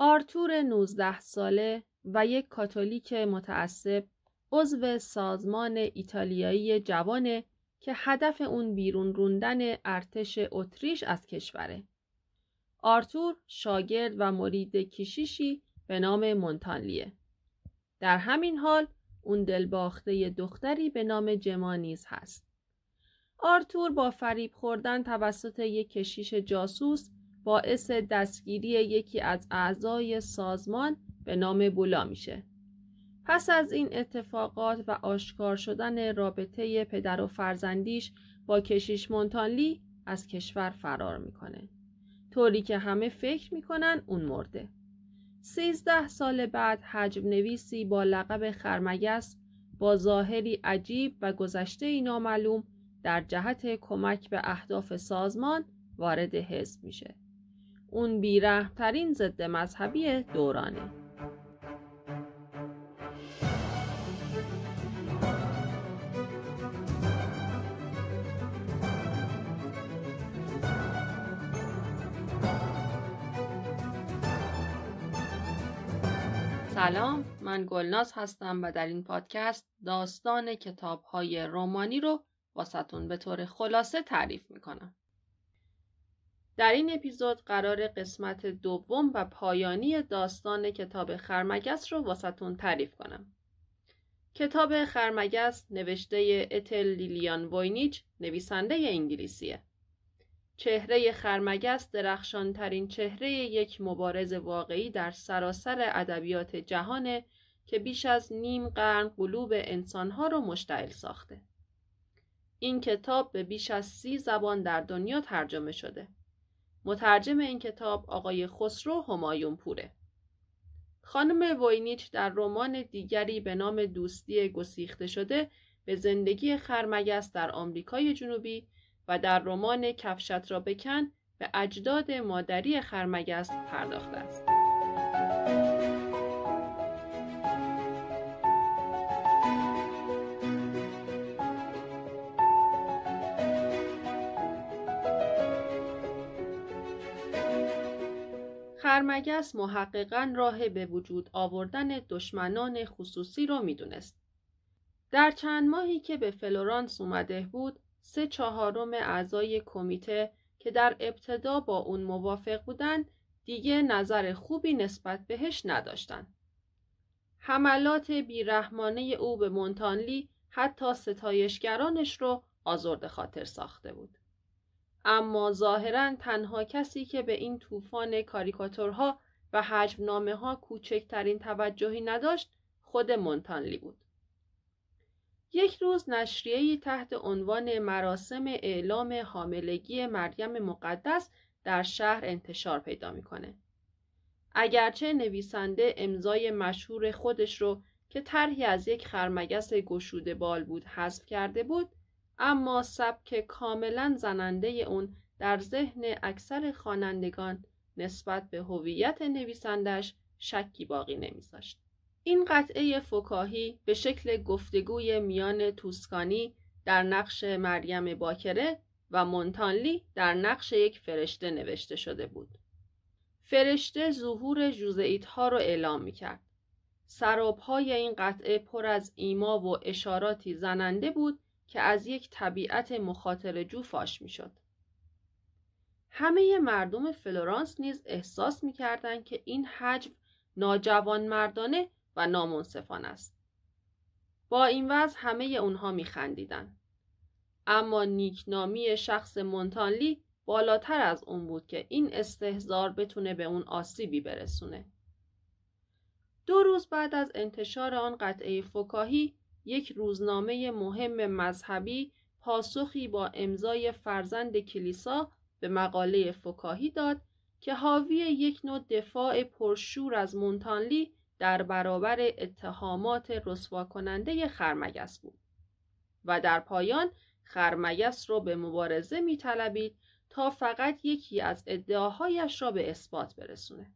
آرتور 19 ساله و یک کاتولیک متعصب عضو سازمان ایتالیایی جوانه که هدف اون بیرون روندن ارتش اتریش از کشوره. آرتور شاگرد و مرید کشیشی به نام مونتانلیه. در همین حال اون دلباخته دختری به نام جمانیز هست. آرتور با فریب خوردن توسط یک کشیش جاسوس باعث دستگیری یکی از اعضای سازمان به نام بولا میشه. پس از این اتفاقات و آشکار شدن رابطه پدر و فرزندیش با کشیش مونتانلی از کشور فرار میکنه. طوری که همه فکر میکنن اون مرده. سیزده سال بعد حجم نویسی با لقب خرمگس با ظاهری عجیب و گذشته ای نامعلوم در جهت کمک به اهداف سازمان وارد حزب میشه. اون ترین ضد مذهبی دورانه سلام من گلناز هستم و در این پادکست داستان کتاب های رومانی رو واسطون به طور خلاصه تعریف میکنم در این اپیزود قرار قسمت دوم و پایانی داستان کتاب خرمگس رو واسطون تعریف کنم. کتاب خرمگس نوشته اتل لیلیان وینیچ، نویسنده انگلیسیه. چهره خرمگس درخشانترین چهره یک مبارز واقعی در سراسر ادبیات جهانه که بیش از نیم قرن قلوب انسانها رو مشتعل ساخته. این کتاب به بیش از سی زبان در دنیا ترجمه شده. مترجم این کتاب آقای خسرو همایون پوره. خانم وینیچ در رمان دیگری به نام دوستی گسیخته شده به زندگی خرمگس در آمریکای جنوبی و در رمان کفشت را بکن به اجداد مادری خرمگس پرداخته است. خرمگس محققا راه به وجود آوردن دشمنان خصوصی را میدونست. در چند ماهی که به فلورانس اومده بود، سه چهارم اعضای کمیته که در ابتدا با اون موافق بودند، دیگه نظر خوبی نسبت بهش نداشتند. حملات بیرحمانه او به مونتانلی حتی ستایشگرانش رو آزرد خاطر ساخته بود. اما ظاهرا تنها کسی که به این طوفان کاریکاتورها و نامه ها کوچکترین توجهی نداشت خود مونتانلی بود. یک روز نشریهای تحت عنوان مراسم اعلام حاملگی مریم مقدس در شهر انتشار پیدا میکنه. اگرچه نویسنده امضای مشهور خودش رو که طرحی از یک خرمگس گشوده بال بود حذف کرده بود، اما سبک کاملا زننده اون در ذهن اکثر خوانندگان نسبت به هویت نویسندش شکی باقی نمیذاشت. این قطعه فکاهی به شکل گفتگوی میان توسکانی در نقش مریم باکره و مونتانلی در نقش یک فرشته نوشته شده بود. فرشته ظهور جوزئیت ها رو اعلام می کرد. سراب های این قطعه پر از ایما و اشاراتی زننده بود که از یک طبیعت مخاطر جو فاش میشد. همه مردم فلورانس نیز احساس میکردند که این حجم مردانه و نامنصفان است. با این وضع همه اونها خندیدن. اما نیکنامی شخص مونتانلی بالاتر از اون بود که این استهزار بتونه به اون آسیبی برسونه. دو روز بعد از انتشار آن قطعه فکاهی یک روزنامه مهم مذهبی پاسخی با امضای فرزند کلیسا به مقاله فکاهی داد که حاوی یک نوع دفاع پرشور از مونتانلی در برابر اتهامات رسوا کننده خرمگس بود و در پایان خرمگس را به مبارزه می تا فقط یکی از ادعاهایش را به اثبات برسونه.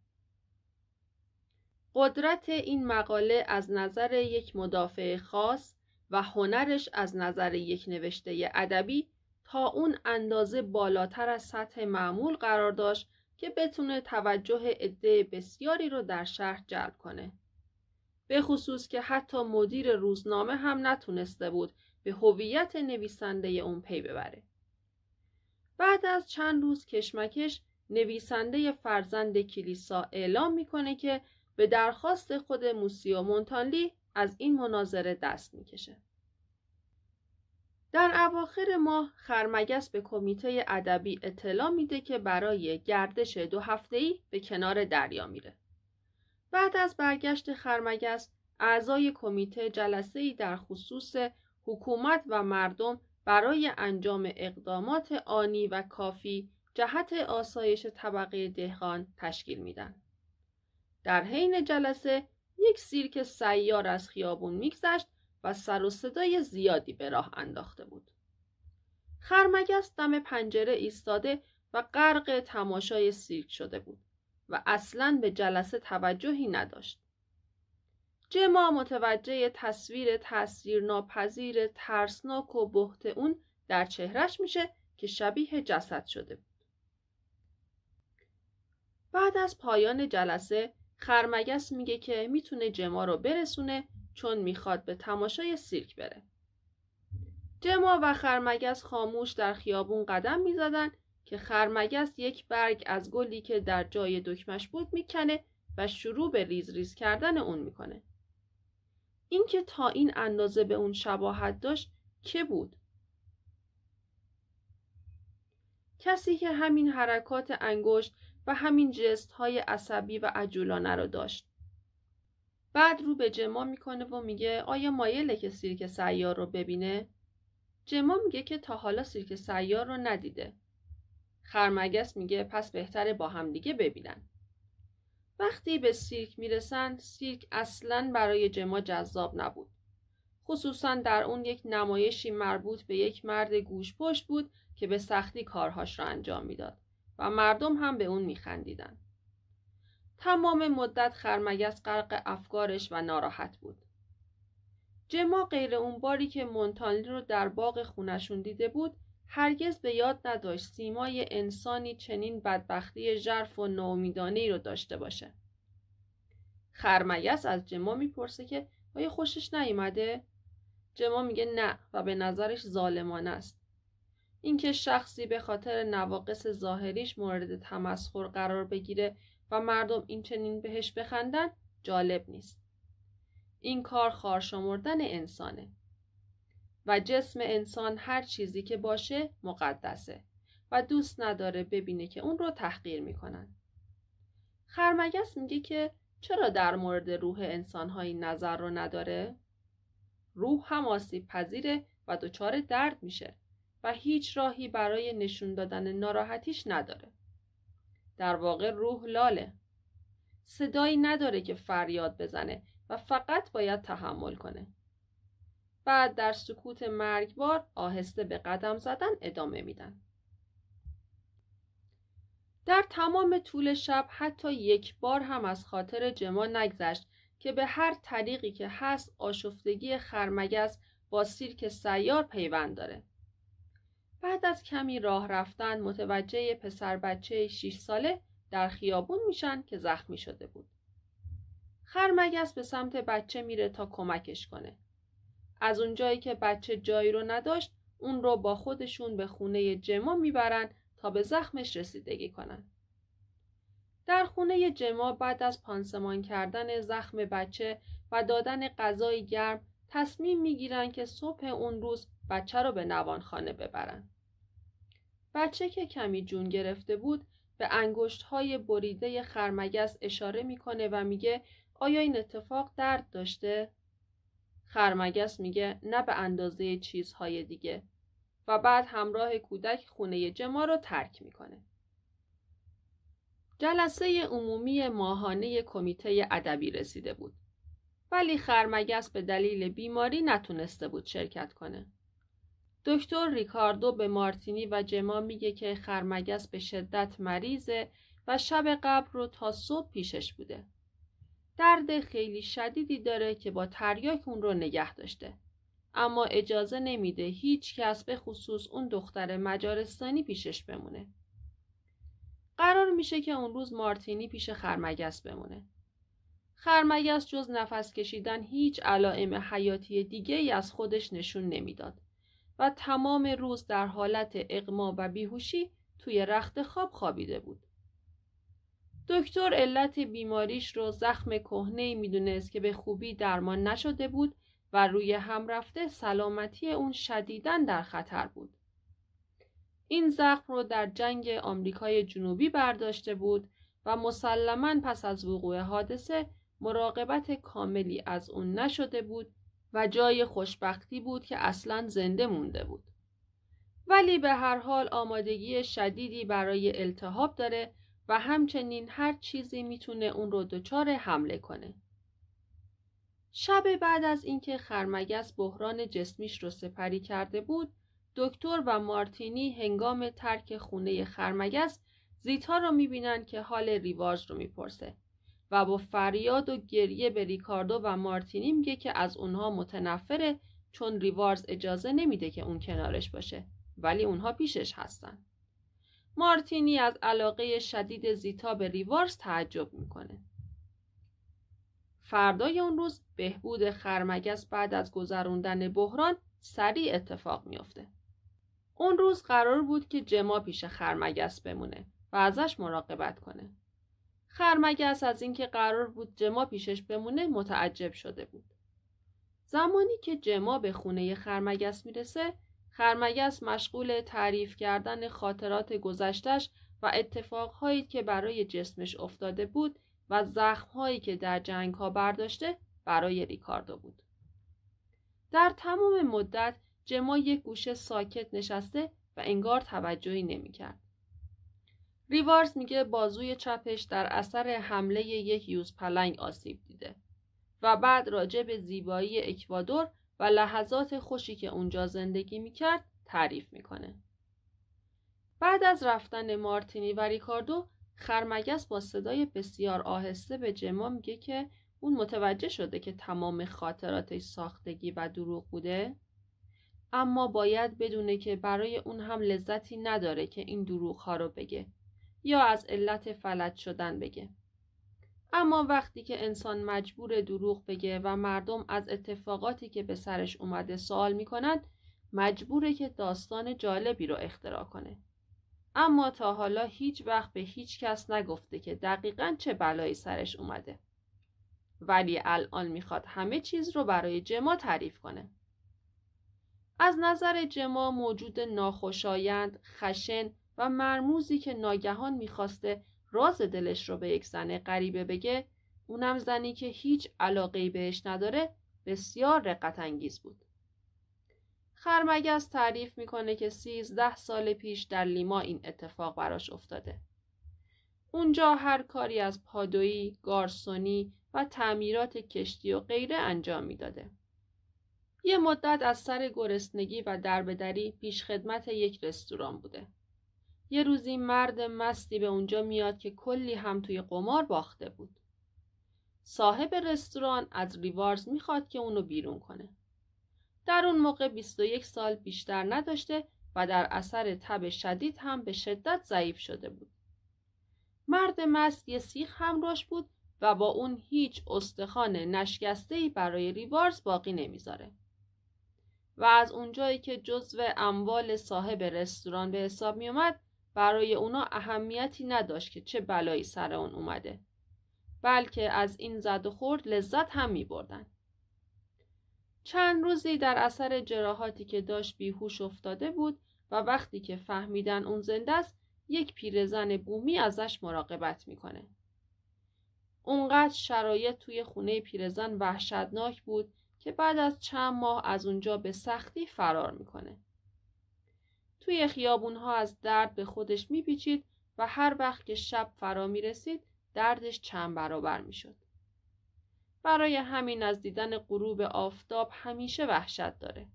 قدرت این مقاله از نظر یک مدافع خاص و هنرش از نظر یک نوشته ادبی تا اون اندازه بالاتر از سطح معمول قرار داشت که بتونه توجه عده بسیاری رو در شهر جلب کنه. به خصوص که حتی مدیر روزنامه هم نتونسته بود به هویت نویسنده اون پی ببره. بعد از چند روز کشمکش نویسنده فرزند کلیسا اعلام میکنه که به درخواست خود موسیو مونتانلی از این مناظره دست میکشه. در اواخر ماه خرمگس به کمیته ادبی اطلاع میده که برای گردش دو ای به کنار دریا میره. بعد از برگشت خرمگس اعضای کمیته جلسه‌ای در خصوص حکومت و مردم برای انجام اقدامات آنی و کافی جهت آسایش طبقه دهقان تشکیل میدن. در حین جلسه یک سیرک سیار از خیابون میگذشت و سر و صدای زیادی به راه انداخته بود. خرمگس دم پنجره ایستاده و غرق تماشای سیرک شده بود و اصلا به جلسه توجهی نداشت. جما متوجه تصویر تصویر ناپذیر ترسناک و بهت اون در چهرش میشه که شبیه جسد شده بود. بعد از پایان جلسه خرمگس میگه که میتونه جما رو برسونه چون میخواد به تماشای سیرک بره. جما و خرمگس خاموش در خیابون قدم میزدن که خرمگس یک برگ از گلی که در جای دکمش بود میکنه و شروع به ریز ریز کردن اون میکنه. اینکه تا این اندازه به اون شباهت داشت که بود؟ کسی که همین حرکات انگشت و همین جست های عصبی و عجولانه رو داشت. بعد رو به جما میکنه و میگه آیا مایله که سیرک سیار رو ببینه؟ جما میگه که تا حالا سیرک سیار رو ندیده. خرمگس میگه پس بهتره با هم دیگه ببینن. وقتی به سیرک میرسن سیرک اصلا برای جما جذاب نبود. خصوصا در اون یک نمایشی مربوط به یک مرد گوش پشت بود که به سختی کارهاش را انجام میداد. و مردم هم به اون میخندیدن. تمام مدت خرمگس غرق افکارش و ناراحت بود. جما غیر اون باری که مونتانلی رو در باغ خونشون دیده بود هرگز به یاد نداشت سیمای انسانی چنین بدبختی ژرف و ناامیدانه رو داشته باشه. خرمگس از جما میپرسه که آیا خوشش نیمده؟ جما میگه نه و به نظرش ظالمانه است. اینکه شخصی به خاطر نواقص ظاهریش مورد تمسخر قرار بگیره و مردم این چنین بهش بخندن جالب نیست. این کار خارشمردن انسانه. و جسم انسان هر چیزی که باشه مقدسه و دوست نداره ببینه که اون رو تحقیر میکنن. خرمگس میگه که چرا در مورد روح های نظر رو نداره؟ روح هم آسیب پذیره و دچار درد میشه. و هیچ راهی برای نشون دادن ناراحتیش نداره. در واقع روح لاله. صدایی نداره که فریاد بزنه و فقط باید تحمل کنه. بعد در سکوت مرگبار آهسته به قدم زدن ادامه میدن. در تمام طول شب حتی یک بار هم از خاطر جما نگذشت که به هر طریقی که هست آشفتگی خرمگز با سیرک سیار پیوند داره. بعد از کمی راه رفتن متوجه پسر بچه 6 ساله در خیابون میشن که زخمی شده بود. خرمگس به سمت بچه میره تا کمکش کنه. از اونجایی که بچه جایی رو نداشت اون رو با خودشون به خونه جما میبرن تا به زخمش رسیدگی کنن. در خونه جما بعد از پانسمان کردن زخم بچه و دادن غذای گرم تصمیم میگیرن که صبح اون روز بچه رو به نوانخانه ببرن. بچه که کمی جون گرفته بود به انگشت های بریده خرمگس اشاره میکنه و میگه آیا این اتفاق درد داشته؟ خرمگس میگه نه به اندازه چیزهای دیگه و بعد همراه کودک خونه جما رو ترک میکنه. جلسه عمومی ماهانه کمیته ادبی رسیده بود. ولی خرمگس به دلیل بیماری نتونسته بود شرکت کنه. دکتر ریکاردو به مارتینی و جما میگه که خرمگس به شدت مریضه و شب قبل رو تا صبح پیشش بوده. درد خیلی شدیدی داره که با تریاک اون رو نگه داشته. اما اجازه نمیده هیچ کس به خصوص اون دختر مجارستانی پیشش بمونه. قرار میشه که اون روز مارتینی پیش خرمگس بمونه. خرمگس جز نفس کشیدن هیچ علائم حیاتی دیگه ای از خودش نشون نمیداد. و تمام روز در حالت اغما و بیهوشی توی رخت خواب خوابیده بود. دکتر علت بیماریش رو زخم کهنه میدونست که به خوبی درمان نشده بود و روی هم رفته سلامتی اون شدیداً در خطر بود. این زخم رو در جنگ آمریکای جنوبی برداشته بود و مسلما پس از وقوع حادثه مراقبت کاملی از اون نشده بود و جای خوشبختی بود که اصلا زنده مونده بود. ولی به هر حال آمادگی شدیدی برای التحاب داره و همچنین هر چیزی میتونه اون رو دچار حمله کنه. شب بعد از اینکه خرمگس بحران جسمیش رو سپری کرده بود، دکتر و مارتینی هنگام ترک خونه خرمگس زیتا رو میبینن که حال ریواژ رو میپرسه. و با فریاد و گریه به ریکاردو و مارتینی میگه که از اونها متنفره چون ریوارز اجازه نمیده که اون کنارش باشه ولی اونها پیشش هستن. مارتینی از علاقه شدید زیتا به ریوارز تعجب میکنه. فردای اون روز بهبود خرمگس بعد از گذروندن بحران سریع اتفاق میافته. اون روز قرار بود که جما پیش خرمگس بمونه و ازش مراقبت کنه. خرمگس از اینکه قرار بود جما پیشش بمونه متعجب شده بود. زمانی که جما به خونه خرمگس میرسه، خرمگس مشغول تعریف کردن خاطرات گذشتش و اتفاقهایی که برای جسمش افتاده بود و زخمهایی که در جنگ ها برداشته برای ریکاردو بود. در تمام مدت جما یک گوشه ساکت نشسته و انگار توجهی نمیکرد. ریوارز میگه بازوی چپش در اثر حمله یک یوز پلنگ آسیب دیده و بعد راجع به زیبایی اکوادور و لحظات خوشی که اونجا زندگی میکرد تعریف میکنه. بعد از رفتن مارتینی و ریکاردو خرمگس با صدای بسیار آهسته به جما میگه که اون متوجه شده که تمام خاطراتش ساختگی و دروغ بوده اما باید بدونه که برای اون هم لذتی نداره که این دروغ ها رو بگه یا از علت فلج شدن بگه اما وقتی که انسان مجبور دروغ بگه و مردم از اتفاقاتی که به سرش اومده سوال میکنند مجبوره که داستان جالبی رو اختراع کنه اما تا حالا هیچ وقت به هیچ کس نگفته که دقیقا چه بلایی سرش اومده ولی الان میخواد همه چیز رو برای جما تعریف کنه از نظر جما موجود ناخوشایند، خشن و مرموزی که ناگهان میخواسته راز دلش رو به یک زن غریبه بگه اونم زنی که هیچ علاقه بهش نداره بسیار رقت انگیز بود. خرمگز تعریف میکنه که سیزده سال پیش در لیما این اتفاق براش افتاده. اونجا هر کاری از پادویی، گارسونی و تعمیرات کشتی و غیره انجام میداده. یه مدت از سر گرسنگی و دربدری پیش خدمت یک رستوران بوده. یه روزی مرد مستی به اونجا میاد که کلی هم توی قمار باخته بود. صاحب رستوران از ریوارز میخواد که اونو بیرون کنه. در اون موقع 21 سال بیشتر نداشته و در اثر تب شدید هم به شدت ضعیف شده بود. مرد مست یه سیخ هم بود و با اون هیچ استخوان نشکسته‌ای برای ریوارز باقی نمیذاره. و از اونجایی که جزو اموال صاحب رستوران به حساب میومد برای اونا اهمیتی نداشت که چه بلایی سر اون اومده بلکه از این زد و خورد لذت هم می بردن. چند روزی در اثر جراحاتی که داشت بیهوش افتاده بود و وقتی که فهمیدن اون زنده است یک پیرزن بومی ازش مراقبت میکنه. اونقدر شرایط توی خونه پیرزن وحشتناک بود که بعد از چند ماه از اونجا به سختی فرار میکنه. توی ها از درد به خودش میپیچید و هر وقت که شب فرا میرسید دردش چند برابر میشد. برای همین از دیدن غروب آفتاب همیشه وحشت داره.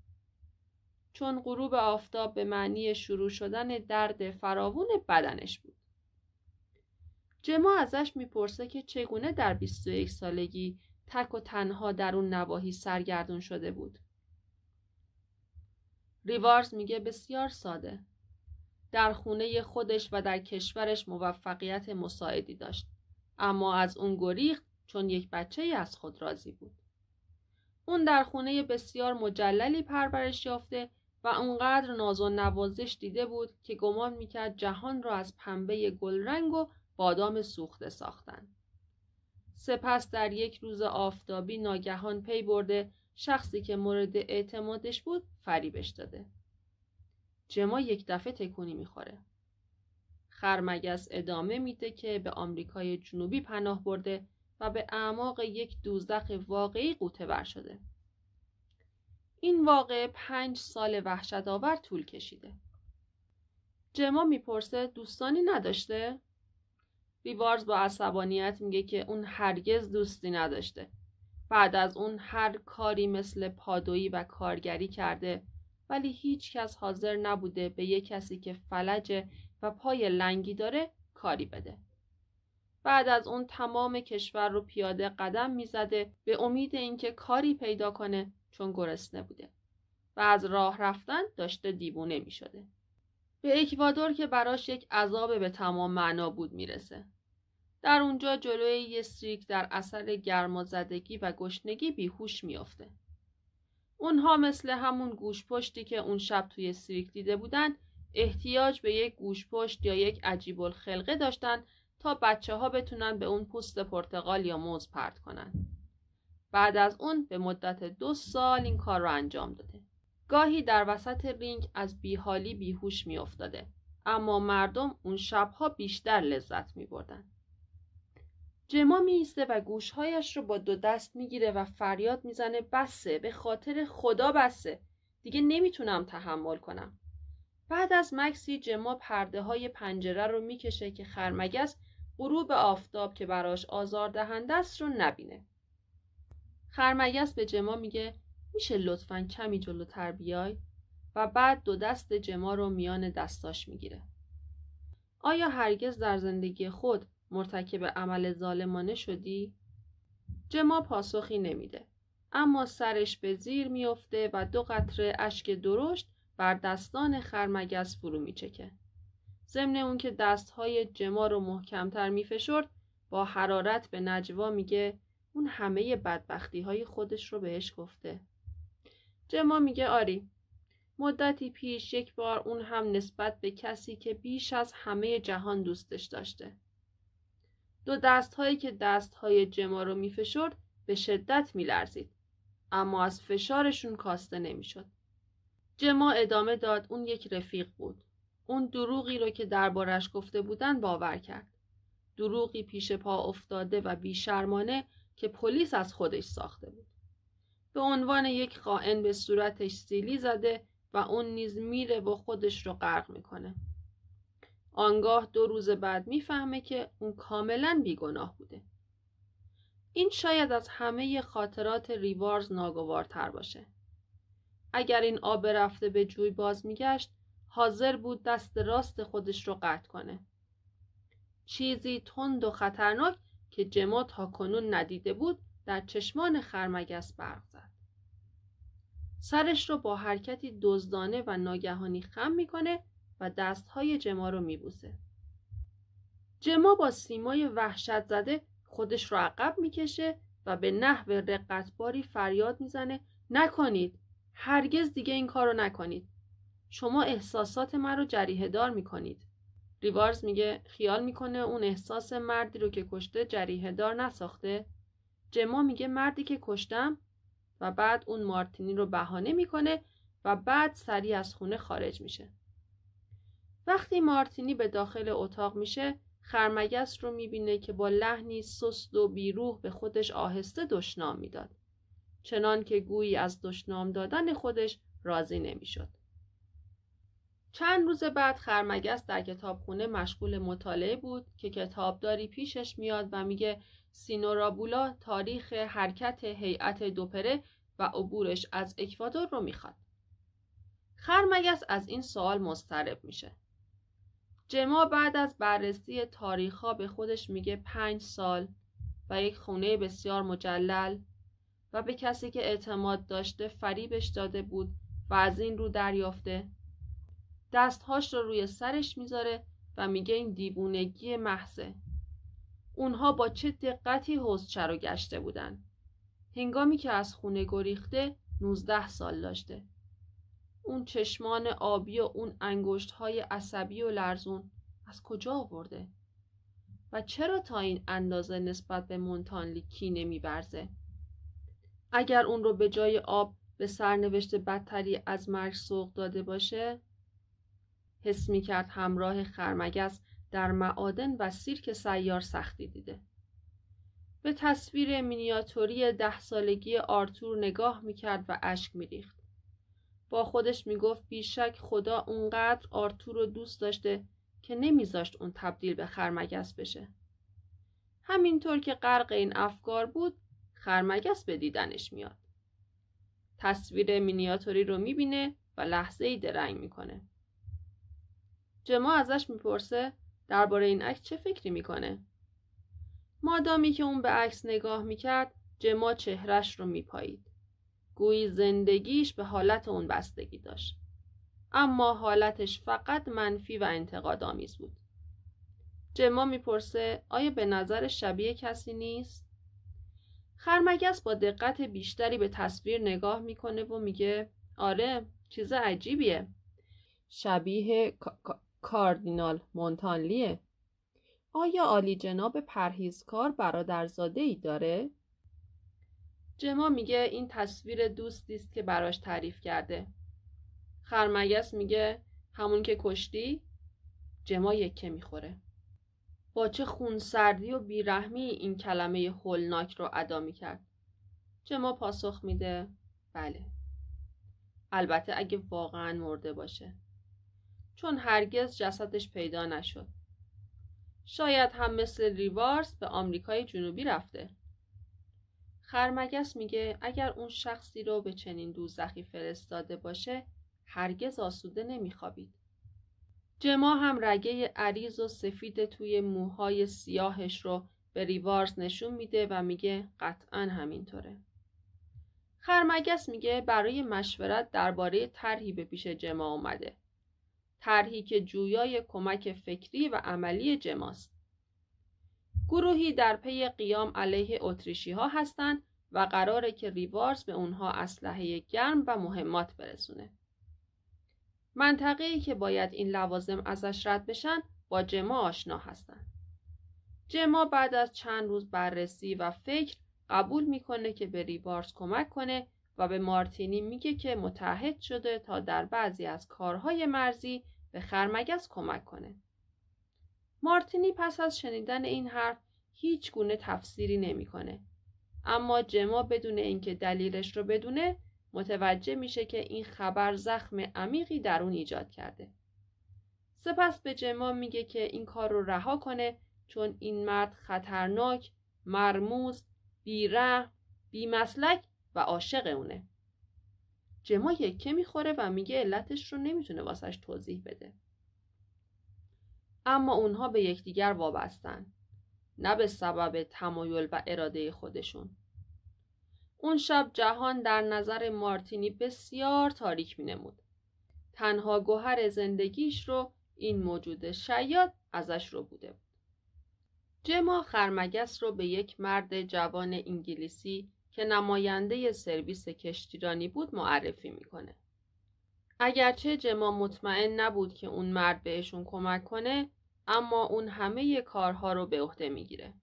چون غروب آفتاب به معنی شروع شدن درد فراوون بدنش بود. جما ازش میپرسه که چگونه در 21 سالگی تک و تنها در اون نواحی سرگردون شده بود. ریوارز میگه بسیار ساده. در خونه خودش و در کشورش موفقیت مساعدی داشت. اما از اون گریخت چون یک بچه ای از خود راضی بود. اون در خونه بسیار مجللی پرورش یافته و اونقدر ناز و نوازش دیده بود که گمان میکرد جهان را از پنبه گلرنگ و بادام سوخته ساختند. سپس در یک روز آفتابی ناگهان پی برده شخصی که مورد اعتمادش بود فریبش داده. جما یک دفعه تکونی میخوره. خرمگس ادامه میده که به آمریکای جنوبی پناه برده و به اعماق یک دوزخ واقعی قوطه بر شده. این واقع پنج سال وحشت آور طول کشیده. جما میپرسه دوستانی نداشته؟ ریوارز با عصبانیت میگه که اون هرگز دوستی نداشته بعد از اون هر کاری مثل پادویی و کارگری کرده ولی هیچ کس حاضر نبوده به یه کسی که فلجه و پای لنگی داره کاری بده. بعد از اون تمام کشور رو پیاده قدم میزده به امید اینکه کاری پیدا کنه چون گرسنه بوده و از راه رفتن داشته دیوونه میشده. به اکوادور که براش یک عذاب به تمام معنا بود میرسه در اونجا جلوی یه سریک در اثر گرمازدگی و گشنگی بیهوش میافته. اونها مثل همون گوشپشتی که اون شب توی سریک دیده بودن احتیاج به یک گوشپشت یا یک عجیب الخلقه داشتن تا بچه ها بتونن به اون پوست پرتقال یا موز پرت کنن. بعد از اون به مدت دو سال این کار رو انجام داده. گاهی در وسط رینگ از بیحالی بیهوش میافتاده اما مردم اون شبها بیشتر لذت می جما میایسته و گوشهایش رو با دو دست میگیره و فریاد میزنه بسه به خاطر خدا بسه دیگه نمیتونم تحمل کنم بعد از مکسی جما پرده های پنجره رو میکشه که خرمگس غروب آفتاب که براش آزار دهنده است رو نبینه خرمگس به جما میگه میشه لطفا کمی جلوتر بیای و بعد دو دست جما رو میان دستاش میگیره آیا هرگز در زندگی خود مرتکب عمل ظالمانه شدی؟ جما پاسخی نمیده. اما سرش به زیر میافته و دو قطره اشک درشت بر دستان خرمگس فرو میچکه. ضمن اون که دستهای جما رو محکمتر میفشرد با حرارت به نجوا میگه اون همه بدبختی های خودش رو بهش گفته. جما میگه آری مدتی پیش یک بار اون هم نسبت به کسی که بیش از همه جهان دوستش داشته دو دستهایی که دستهای جما رو میفشرد به شدت میلرزید اما از فشارشون کاسته نمیشد جما ادامه داد اون یک رفیق بود اون دروغی رو که دربارش گفته بودن باور کرد دروغی پیش پا افتاده و بیشرمانه که پلیس از خودش ساخته بود به عنوان یک خائن به صورتش سیلی زده و اون نیز میره و خودش رو غرق میکنه آنگاه دو روز بعد میفهمه که اون کاملا بیگناه بوده. این شاید از همه خاطرات ریوارز ناگوارتر باشه. اگر این آب رفته به جوی باز میگشت حاضر بود دست راست خودش رو قطع کنه. چیزی تند و خطرناک که جما تا کنون ندیده بود در چشمان خرمگس برق زد. سرش رو با حرکتی دزدانه و ناگهانی خم میکنه و دستهای جما رو میبوسه. جما با سیمای وحشت زده خودش رو عقب میکشه و به نحو رقتباری فریاد میزنه نکنید هرگز دیگه این کار رو نکنید شما احساسات من رو جریه دار میکنید ریوارز میگه خیال میکنه اون احساس مردی رو که کشته جریه دار نساخته جما میگه مردی که کشتم و بعد اون مارتینی رو بهانه میکنه و بعد سریع از خونه خارج میشه وقتی مارتینی به داخل اتاق میشه خرمگس رو میبینه که با لحنی سست و بیروح به خودش آهسته دشنام میداد چنان که گویی از دشنام دادن خودش راضی نمیشد چند روز بعد خرمگس در کتابخونه مشغول مطالعه بود که کتابداری پیشش میاد و میگه سینورابولا تاریخ حرکت هیئت دوپره و عبورش از اکوادور رو میخواد خرمگس از این سوال مضطرب میشه جما بعد از بررسی تاریخها به خودش میگه پنج سال و یک خونه بسیار مجلل و به کسی که اعتماد داشته فریبش داده بود و از این رو دریافته دستهاش رو روی سرش میذاره و میگه این دیوونگی محضه اونها با چه دقتی حوزچه چرا گشته بودن هنگامی که از خونه گریخته 19 سال داشته اون چشمان آبی و اون انگشت های عصبی و لرزون از کجا آورده؟ و چرا تا این اندازه نسبت به مونتانلی کی میبرزه؟ اگر اون رو به جای آب به سرنوشت بدتری از مرگ سوق داده باشه حس میکرد همراه خرمگس در معادن و سیرک سیار سختی دیده به تصویر مینیاتوری ده سالگی آرتور نگاه میکرد و اشک میریخت با خودش میگفت بیشک خدا اونقدر آرتور رو دوست داشته که نمیذاشت اون تبدیل به خرمگس بشه. همینطور که غرق این افکار بود خرمگس به دیدنش میاد. تصویر مینیاتوری رو میبینه و لحظه ای درنگ میکنه. جما ازش میپرسه درباره این عکس چه فکری میکنه؟ مادامی که اون به عکس نگاه میکرد جما چهرش رو میپایید. گویی زندگیش به حالت اون بستگی داشت اما حالتش فقط منفی و انتقادآمیز بود جما میپرسه آیا به نظر شبیه کسی نیست خرمگس با دقت بیشتری به تصویر نگاه میکنه و میگه آره چیز عجیبیه شبیه کاردینال مونتانلیه آیا عالی جناب پرهیزکار برادرزاده ای داره؟ جما میگه این تصویر دوستی است که براش تعریف کرده خرمگس میگه همون که کشتی جما یکه میخوره با چه خونسردی و بیرحمی این کلمه هولناک رو ادا میکرد جما پاسخ میده بله البته اگه واقعا مرده باشه چون هرگز جسدش پیدا نشد شاید هم مثل ریوارس به آمریکای جنوبی رفته خرمگس میگه اگر اون شخصی رو به چنین دوزخی فرستاده باشه هرگز آسوده نمیخوابید. جما هم رگه عریض و سفید توی موهای سیاهش رو به ریوارز نشون میده و میگه قطعا همینطوره. خرمگس میگه برای مشورت درباره طرحی به پیش جما اومده. طرحی که جویای کمک فکری و عملی جماست. گروهی در پی قیام علیه اتریشی ها هستند و قراره که ریوارز به اونها اسلحه گرم و مهمات برسونه. منطقه‌ای که باید این لوازم ازش رد بشن با جما آشنا هستند. جما بعد از چند روز بررسی و فکر قبول میکنه که به ریوارز کمک کنه و به مارتینی میگه که متحد شده تا در بعضی از کارهای مرزی به خرمگز کمک کنه. مارتینی پس از شنیدن این حرف هیچ گونه تفسیری نمیکنه. اما جما بدون اینکه دلیلش رو بدونه متوجه میشه که این خبر زخم عمیقی در اون ایجاد کرده. سپس به جما میگه که این کار رو رها کنه چون این مرد خطرناک، مرموز، بیره، بیمسلک و عاشق اونه. جما یکه میخوره و میگه علتش رو نمیتونه واسش توضیح بده. اما اونها به یکدیگر وابستن نه به سبب تمایل و اراده خودشون اون شب جهان در نظر مارتینی بسیار تاریک می نمود. تنها گوهر زندگیش رو این موجود شیاد ازش رو بوده بود. جما خرمگس رو به یک مرد جوان انگلیسی که نماینده سرویس کشتیرانی بود معرفی میکنه. اگرچه جما مطمئن نبود که اون مرد بهشون کمک کنه اما اون همه کارها رو به عهده میگیره.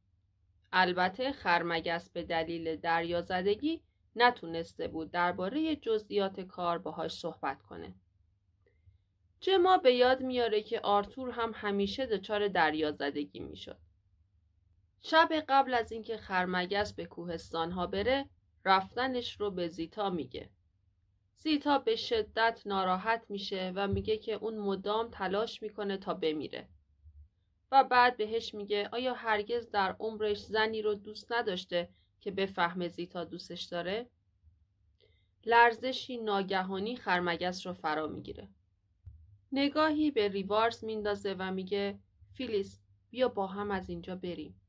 البته خرمگس به دلیل دریازدگی نتونسته بود درباره جزئیات کار باهاش صحبت کنه. جما به یاد میاره که آرتور هم همیشه دچار دریازدگی میشد. شب قبل از اینکه خرمگس به کوهستان ها بره رفتنش رو به زیتا میگه. زیتا به شدت ناراحت میشه و میگه که اون مدام تلاش میکنه تا بمیره. و بعد بهش میگه آیا هرگز در عمرش زنی رو دوست نداشته که بفهمه زیتا دوستش داره؟ لرزشی ناگهانی خرمگس رو فرا میگیره. نگاهی به ریوارز میندازه و میگه فیلیس بیا با هم از اینجا بریم.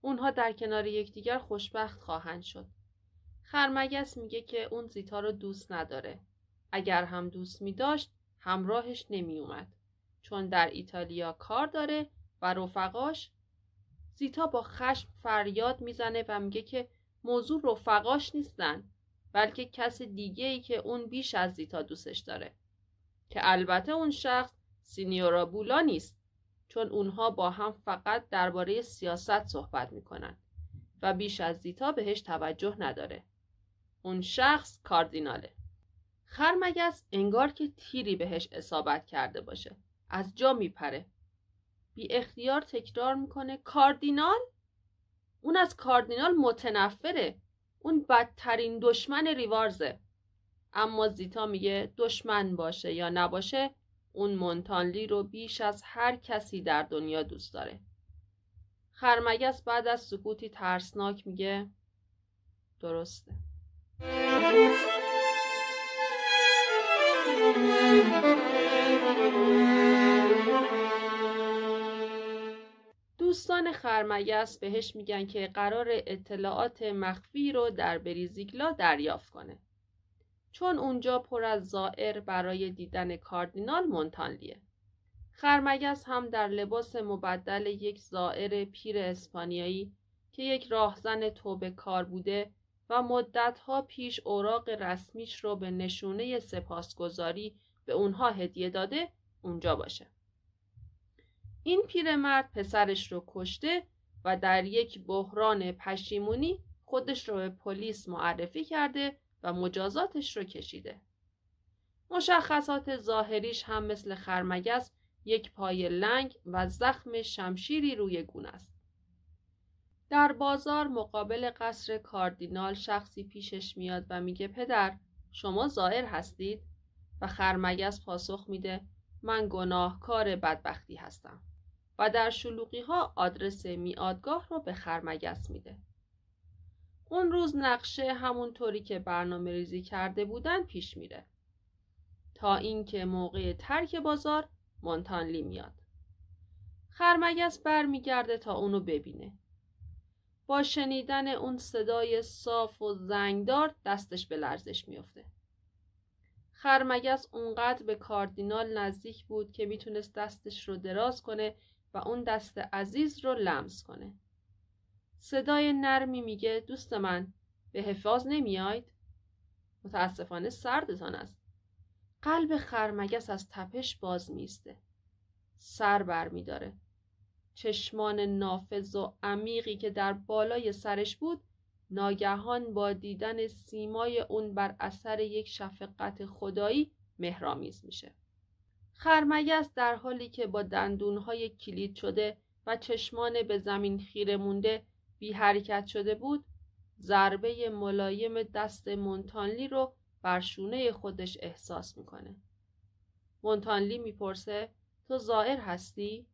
اونها در کنار یکدیگر خوشبخت خواهند شد. خرمگس میگه که اون زیتا رو دوست نداره. اگر هم دوست می داشت همراهش نمی اومد. چون در ایتالیا کار داره و رفقاش زیتا با خشم فریاد میزنه و میگه که موضوع رفقاش نیستن بلکه کس دیگه ای که اون بیش از زیتا دوستش داره که البته اون شخص سینیورا بولا نیست چون اونها با هم فقط درباره سیاست صحبت میکنن و بیش از زیتا بهش توجه نداره اون شخص کاردیناله خرمگس انگار که تیری بهش اصابت کرده باشه از جا میپره بی اختیار تکرار میکنه کاردینال اون از کاردینال متنفره اون بدترین دشمن ریوارزه اما زیتا میگه دشمن باشه یا نباشه اون مونتانلی رو بیش از هر کسی در دنیا دوست داره خرمگس بعد از سکوتی ترسناک میگه درسته دوستان خرمگس بهش میگن که قرار اطلاعات مخفی رو در بریزیگلا دریافت کنه. چون اونجا پر از زائر برای دیدن کاردینال مونتانلیه. خرمگس هم در لباس مبدل یک زائر پیر اسپانیایی که یک راهزن توبه کار بوده و مدتها پیش اوراق رسمیش رو به نشونه سپاسگزاری به اونها هدیه داده اونجا باشه. این پیرمرد پسرش رو کشته و در یک بحران پشیمونی خودش رو به پلیس معرفی کرده و مجازاتش رو کشیده. مشخصات ظاهریش هم مثل خرمگس یک پای لنگ و زخم شمشیری روی گون است. در بازار مقابل قصر کاردینال شخصی پیشش میاد و میگه پدر شما ظاهر هستید و خرمگس پاسخ میده من گناهکار بدبختی هستم. و در شلوقی ها آدرس میادگاه رو به خرمگس میده. اون روز نقشه همونطوری که برنامه ریزی کرده بودن پیش میره. تا اینکه موقع ترک بازار مونتانلی میاد. خرمگس برمیگرده تا اونو ببینه. با شنیدن اون صدای صاف و زنگدار دستش به لرزش میفته. خرمگس اونقدر به کاردینال نزدیک بود که میتونست دستش رو دراز کنه و اون دست عزیز رو لمس کنه. صدای نرمی میگه دوست من به حفاظ نمیاید؟ متاسفانه سردتان است. قلب خرمگس از تپش باز میسته. سر بر میداره داره. چشمان نافذ و عمیقی که در بالای سرش بود ناگهان با دیدن سیمای اون بر اثر یک شفقت خدایی مهرامیز میشه. خرمگس در حالی که با دندونهای کلید شده و چشمان به زمین خیره مونده بی حرکت شده بود ضربه ملایم دست مونتانلی رو بر شونه خودش احساس میکنه. مونتانلی میپرسه تو زائر هستی؟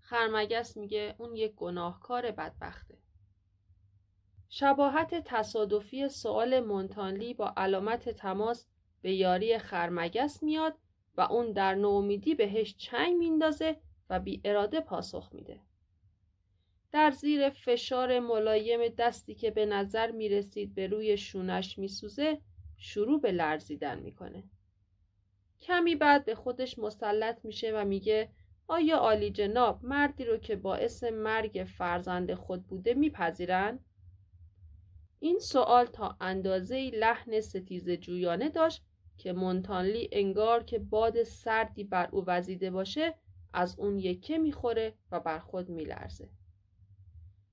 خرمگس میگه اون یک گناهکار بدبخته. شباهت تصادفی سوال مونتانلی با علامت تماس به یاری خرمگس میاد و اون در نومیدی بهش چنگ میندازه و بی اراده پاسخ میده. در زیر فشار ملایم دستی که به نظر می رسید به روی شونش می شروع به لرزیدن میکنه. کمی بعد به خودش مسلط میشه و میگه آیا عالی جناب مردی رو که باعث مرگ فرزند خود بوده میپذیرن؟ این سوال تا اندازه لحن ستیز جویانه داشت که مونتانلی انگار که باد سردی بر او وزیده باشه از اون یکه میخوره و بر خود میلرزه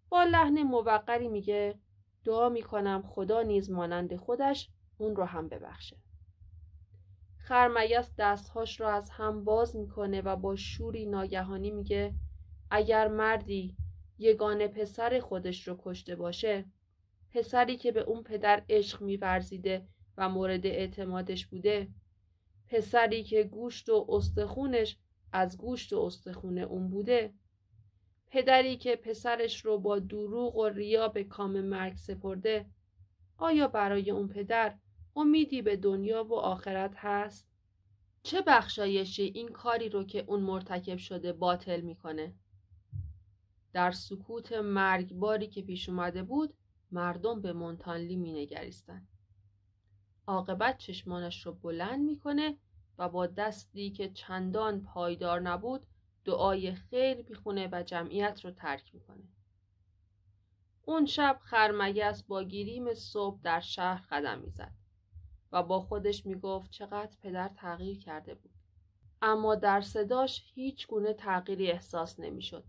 با لحن موقری میگه دعا میکنم خدا نیز مانند خودش اون رو هم ببخشه خرمیس دستهاش را از هم باز میکنه و با شوری ناگهانی میگه اگر مردی یگانه پسر خودش رو کشته باشه پسری که به اون پدر عشق میورزیده و مورد اعتمادش بوده پسری که گوشت و استخونش از گوشت و استخون اون بوده پدری که پسرش رو با دروغ و ریا به کام مرگ سپرده آیا برای اون پدر امیدی به دنیا و آخرت هست؟ چه بخشایشی این کاری رو که اون مرتکب شده باطل میکنه؟ در سکوت مرگباری که پیش اومده بود مردم به مونتانلی مینگریستند. عاقبت چشمانش رو بلند میکنه و با دستی که چندان پایدار نبود دعای خیر میخونه و جمعیت رو ترک میکنه اون شب خرمگس با گیریم صبح در شهر قدم میزد و با خودش میگفت چقدر پدر تغییر کرده بود اما در صداش هیچ گونه تغییری احساس نمیشد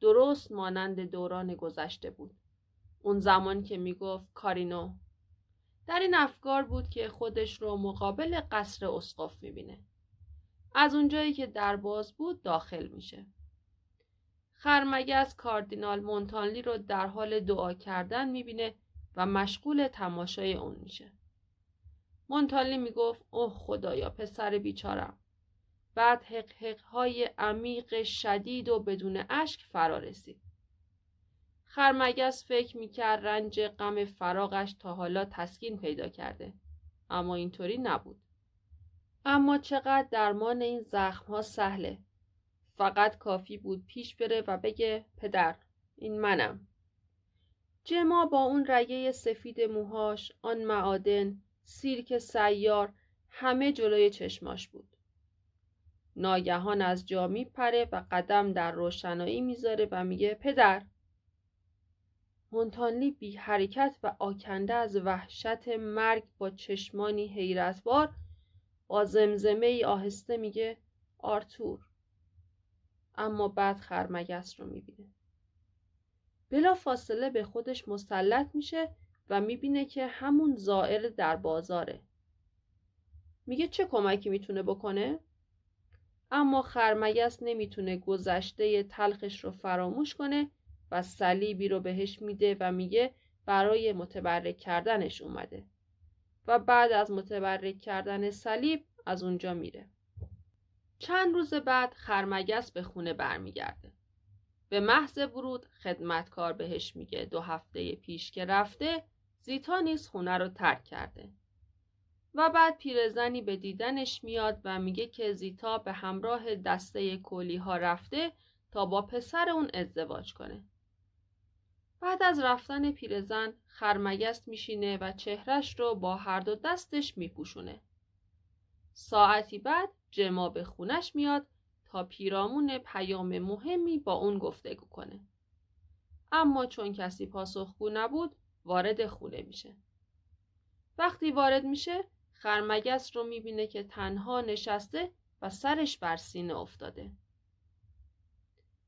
درست مانند دوران گذشته بود اون زمان که میگفت کارینو در این افکار بود که خودش رو مقابل قصر اسقف میبینه. از اونجایی که در باز بود داخل میشه. خرمگز کاردینال مونتانلی رو در حال دعا کردن میبینه و مشغول تماشای اون میشه. مونتانلی میگفت اوه خدایا پسر بیچارم. بعد حق های عمیق شدید و بدون اشک فرا رسید. خرمگس فکر میکرد رنج غم فراغش تا حالا تسکین پیدا کرده اما اینطوری نبود اما چقدر درمان این زخم ها سهله فقط کافی بود پیش بره و بگه پدر این منم جما با اون رگه سفید موهاش آن معادن سیرک سیار همه جلوی چشماش بود ناگهان از جا میپره و قدم در روشنایی میذاره و میگه پدر مونتانلی بی حرکت و آکنده از وحشت مرگ با چشمانی حیرتبار با زمزمه ای آهسته میگه آرتور اما بعد خرمگس رو میبینه بلا فاصله به خودش مسلط میشه و میبینه که همون زائر در بازاره میگه چه کمکی میتونه بکنه؟ اما خرمگس نمیتونه گذشته تلخش رو فراموش کنه و صلیبی رو بهش میده و میگه برای متبرک کردنش اومده و بعد از متبرک کردن صلیب از اونجا میره چند روز بعد خرمگس به خونه برمیگرده به محض ورود خدمتکار بهش میگه دو هفته پیش که رفته زیتا نیز خونه رو ترک کرده و بعد پیرزنی به دیدنش میاد و میگه که زیتا به همراه دسته کلی ها رفته تا با پسر اون ازدواج کنه بعد از رفتن پیرزن خرمگست میشینه و چهرش رو با هر دو دستش میپوشونه. ساعتی بعد جما به خونش میاد تا پیرامون پیام مهمی با اون گفتگو کنه. اما چون کسی پاسخگو نبود وارد خونه میشه. وقتی وارد میشه خرمگس رو میبینه که تنها نشسته و سرش بر سینه افتاده.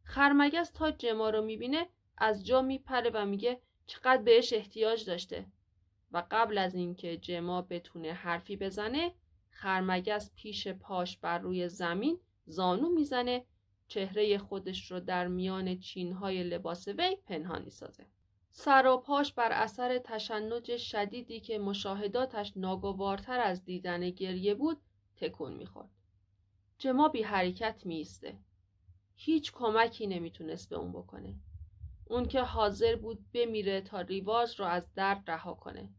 خرمگس تا جما رو میبینه از جا میپره و میگه چقدر بهش احتیاج داشته و قبل از اینکه جما بتونه حرفی بزنه خرمگس پیش پاش بر روی زمین زانو میزنه چهره خودش رو در میان چینهای لباس وی پنهانی سازه سر و پاش بر اثر تشنج شدیدی که مشاهداتش ناگوارتر از دیدن گریه بود تکون میخورد جما بی حرکت میسته هیچ کمکی نمیتونست به اون بکنه اون که حاضر بود بمیره تا ریواز رو از درد رها کنه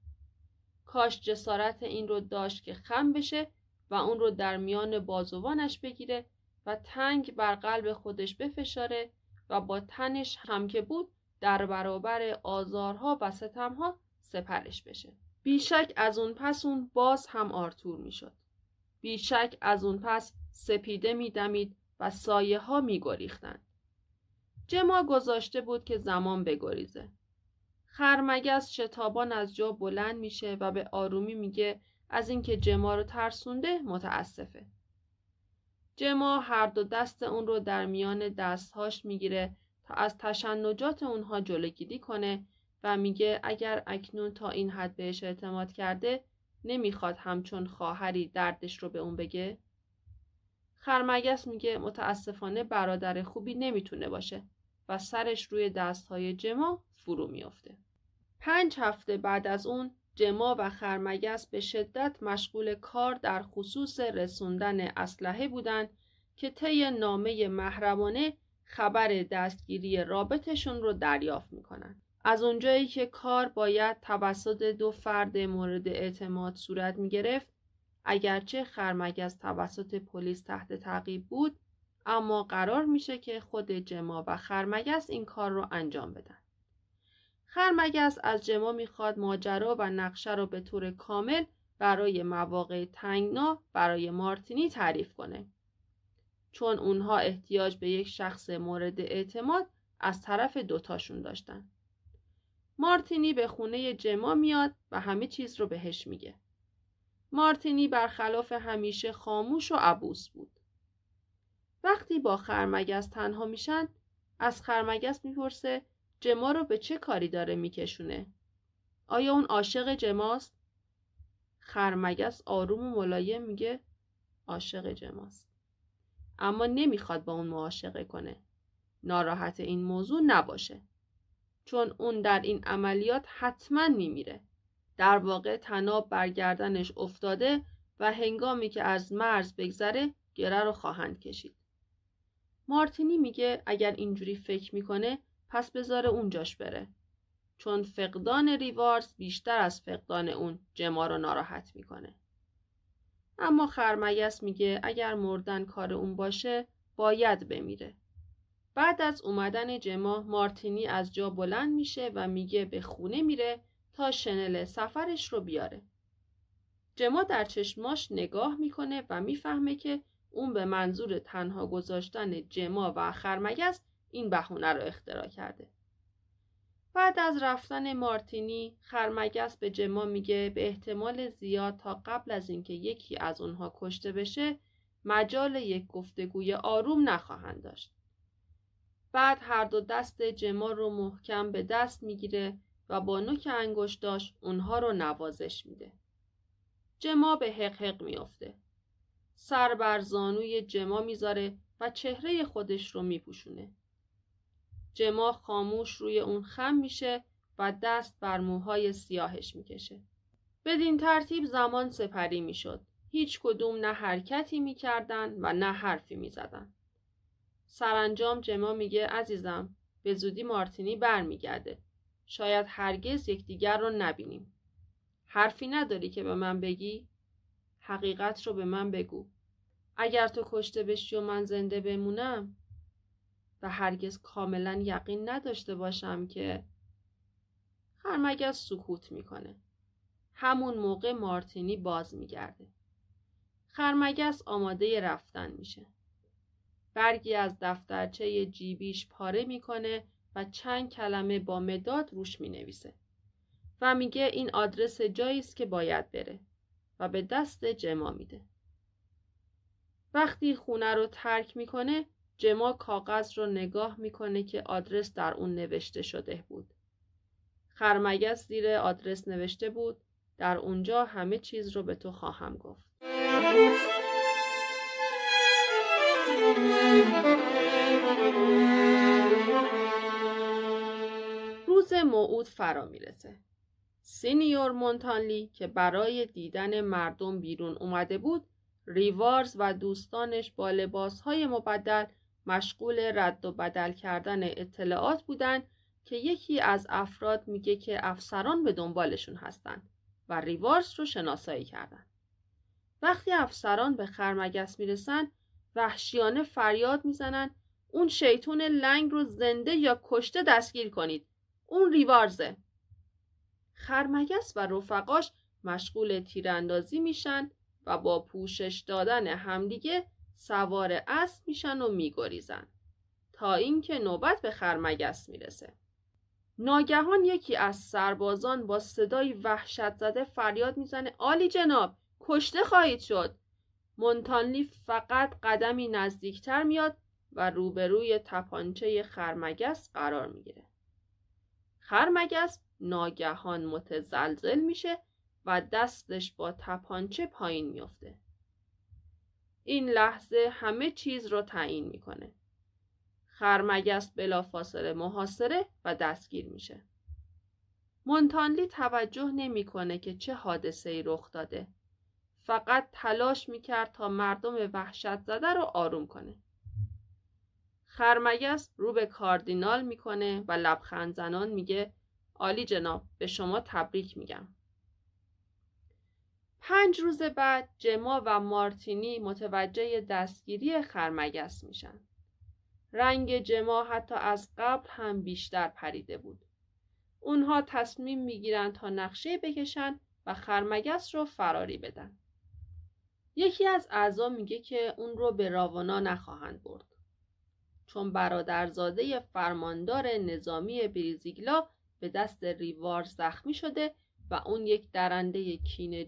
کاش جسارت این رو داشت که خم بشه و اون رو در میان بازوانش بگیره و تنگ بر قلب خودش بفشاره و با تنش هم که بود در برابر آزارها و ستمها سپرش بشه بیشک از اون پس اون باز هم آرتور میشد بیشک از اون پس سپیده میدمید و سایه ها می جما گذاشته بود که زمان بگریزه. خرمگس شتابان از جا بلند میشه و به آرومی میگه از اینکه جما رو ترسونده متاسفه. جما هر دو دست اون رو در میان دستهاش میگیره تا از تشنجات اونها جلوگیری کنه و میگه اگر اکنون تا این حد بهش اعتماد کرده نمیخواد همچون خواهری دردش رو به اون بگه؟ خرمگس میگه متاسفانه برادر خوبی نمیتونه باشه و سرش روی دستهای جما فرو میافته. پنج هفته بعد از اون جما و خرمگس به شدت مشغول کار در خصوص رسوندن اسلحه بودند که طی نامه محرمانه خبر دستگیری رابطشون رو دریافت میکنن. از اونجایی که کار باید توسط دو فرد مورد اعتماد صورت میگرفت اگرچه خرمگز توسط پلیس تحت تعقیب بود اما قرار میشه که خود جما و خرمگس این کار رو انجام بدن. خرمگس از جما میخواد ماجرا و نقشه رو به طور کامل برای مواقع تنگنا برای مارتینی تعریف کنه. چون اونها احتیاج به یک شخص مورد اعتماد از طرف دوتاشون داشتن. مارتینی به خونه جما میاد و همه چیز رو بهش میگه. مارتینی برخلاف همیشه خاموش و عبوس بود. وقتی با خرمگس تنها میشن از خرمگس میپرسه جما رو به چه کاری داره میکشونه آیا اون عاشق جماست خرمگس آروم و ملایم میگه عاشق جماست اما نمیخواد با اون معاشقه کنه ناراحت این موضوع نباشه چون اون در این عملیات حتما میمیره در واقع تناب برگردنش افتاده و هنگامی که از مرز بگذره گره رو خواهند کشید مارتینی میگه اگر اینجوری فکر میکنه پس بذاره اونجاش بره. چون فقدان ریوارز بیشتر از فقدان اون جما رو ناراحت میکنه. اما خرمیس میگه اگر مردن کار اون باشه باید بمیره. بعد از اومدن جما مارتینی از جا بلند میشه و میگه به خونه میره تا شنل سفرش رو بیاره. جما در چشماش نگاه میکنه و میفهمه که اون به منظور تنها گذاشتن جما و خرمگز این بهونه رو اختراع کرده بعد از رفتن مارتینی خرمگس به جما میگه به احتمال زیاد تا قبل از اینکه یکی از اونها کشته بشه مجال یک گفتگوی آروم نخواهند داشت بعد هر دو دست جما رو محکم به دست میگیره و با نوک انگشتاش اونها رو نوازش میده جما به حق حق میافته سر بر زانوی جما میذاره و چهره خودش رو میپوشونه. جما خاموش روی اون خم میشه و دست بر موهای سیاهش میکشه. بدین ترتیب زمان سپری میشد. هیچ کدوم نه حرکتی میکردن و نه حرفی میزدن. سرانجام جما میگه عزیزم به زودی مارتینی برمیگرده. شاید هرگز یکدیگر رو نبینیم. حرفی نداری که به من بگی؟ حقیقت رو به من بگو اگر تو کشته بشی و من زنده بمونم و هرگز کاملا یقین نداشته باشم که خرمگس سکوت میکنه همون موقع مارتینی باز میگرده خرمگس آماده رفتن میشه برگی از دفترچه جیبیش پاره میکنه و چند کلمه با مداد روش مینویسه و میگه این آدرس جایی است که باید بره و به دست جما میده. وقتی خونه رو ترک میکنه جما کاغذ رو نگاه میکنه که آدرس در اون نوشته شده بود. خرمگس زیر آدرس نوشته بود در اونجا همه چیز رو به تو خواهم گفت. روز موعود فرا میرسه. سینیور مونتانلی که برای دیدن مردم بیرون اومده بود ریوارز و دوستانش با لباسهای مبدل مشغول رد و بدل کردن اطلاعات بودند که یکی از افراد میگه که افسران به دنبالشون هستند و ریوارز رو شناسایی کردن. وقتی افسران به خرمگس میرسن وحشیانه فریاد میزنن اون شیطون لنگ رو زنده یا کشته دستگیر کنید. اون ریوارزه. خرمگس و رفقاش مشغول تیراندازی میشن و با پوشش دادن همدیگه سوار اسب میشن و میگریزن تا اینکه نوبت به خرمگس میرسه ناگهان یکی از سربازان با صدای وحشت زده فریاد میزنه آلی جناب کشته خواهید شد مونتانلی فقط قدمی نزدیکتر میاد و روبروی تپانچه خرمگس قرار میگیره خرمگس ناگهان متزلزل میشه و دستش با تپانچه پایین میافته. این لحظه همه چیز رو تعیین میکنه. خرمگس بلافاصله محاصره و دستگیر میشه. مونتانلی توجه نمیکنه که چه حادثه ای رخ داده. فقط تلاش میکرد تا مردم وحشت زده رو آروم کنه. خرمگست رو به کاردینال میکنه و لبخند زنان میگه عالی جناب به شما تبریک میگم پنج روز بعد جما و مارتینی متوجه دستگیری خرمگس میشن رنگ جما حتی از قبل هم بیشتر پریده بود اونها تصمیم میگیرند تا نقشه بکشن و خرمگس رو فراری بدن یکی از اعضا میگه که اون رو به راوانا نخواهند برد چون برادرزاده فرماندار نظامی بریزیگلا به دست ریوار زخمی شده و اون یک درنده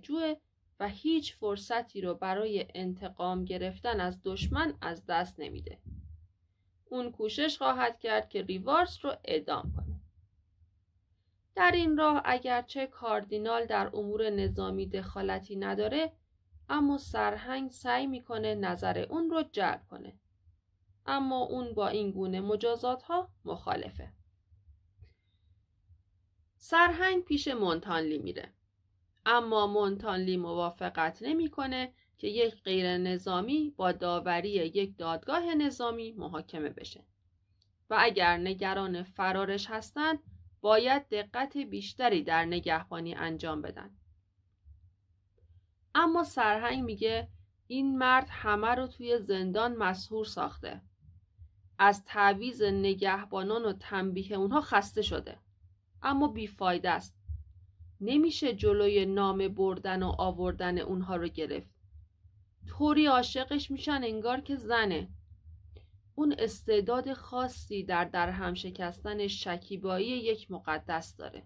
جوه و هیچ فرصتی رو برای انتقام گرفتن از دشمن از دست نمیده. اون کوشش خواهد کرد که ریوارس رو اعدام کنه. در این راه اگرچه کاردینال در امور نظامی دخالتی نداره اما سرهنگ سعی میکنه نظر اون رو جلب کنه. اما اون با این گونه مجازات ها مخالفه. سرهنگ پیش مونتانلی میره اما مونتانلی موافقت نمیکنه که یک غیر نظامی با داوری یک دادگاه نظامی محاکمه بشه و اگر نگران فرارش هستند باید دقت بیشتری در نگهبانی انجام بدن اما سرهنگ میگه این مرد همه رو توی زندان مسهور ساخته از تعویز نگهبانان و تنبیه اونها خسته شده اما بیفایده است نمیشه جلوی نام بردن و آوردن اونها رو گرفت طوری عاشقش میشن انگار که زنه اون استعداد خاصی در در شکستن شکیبایی یک مقدس داره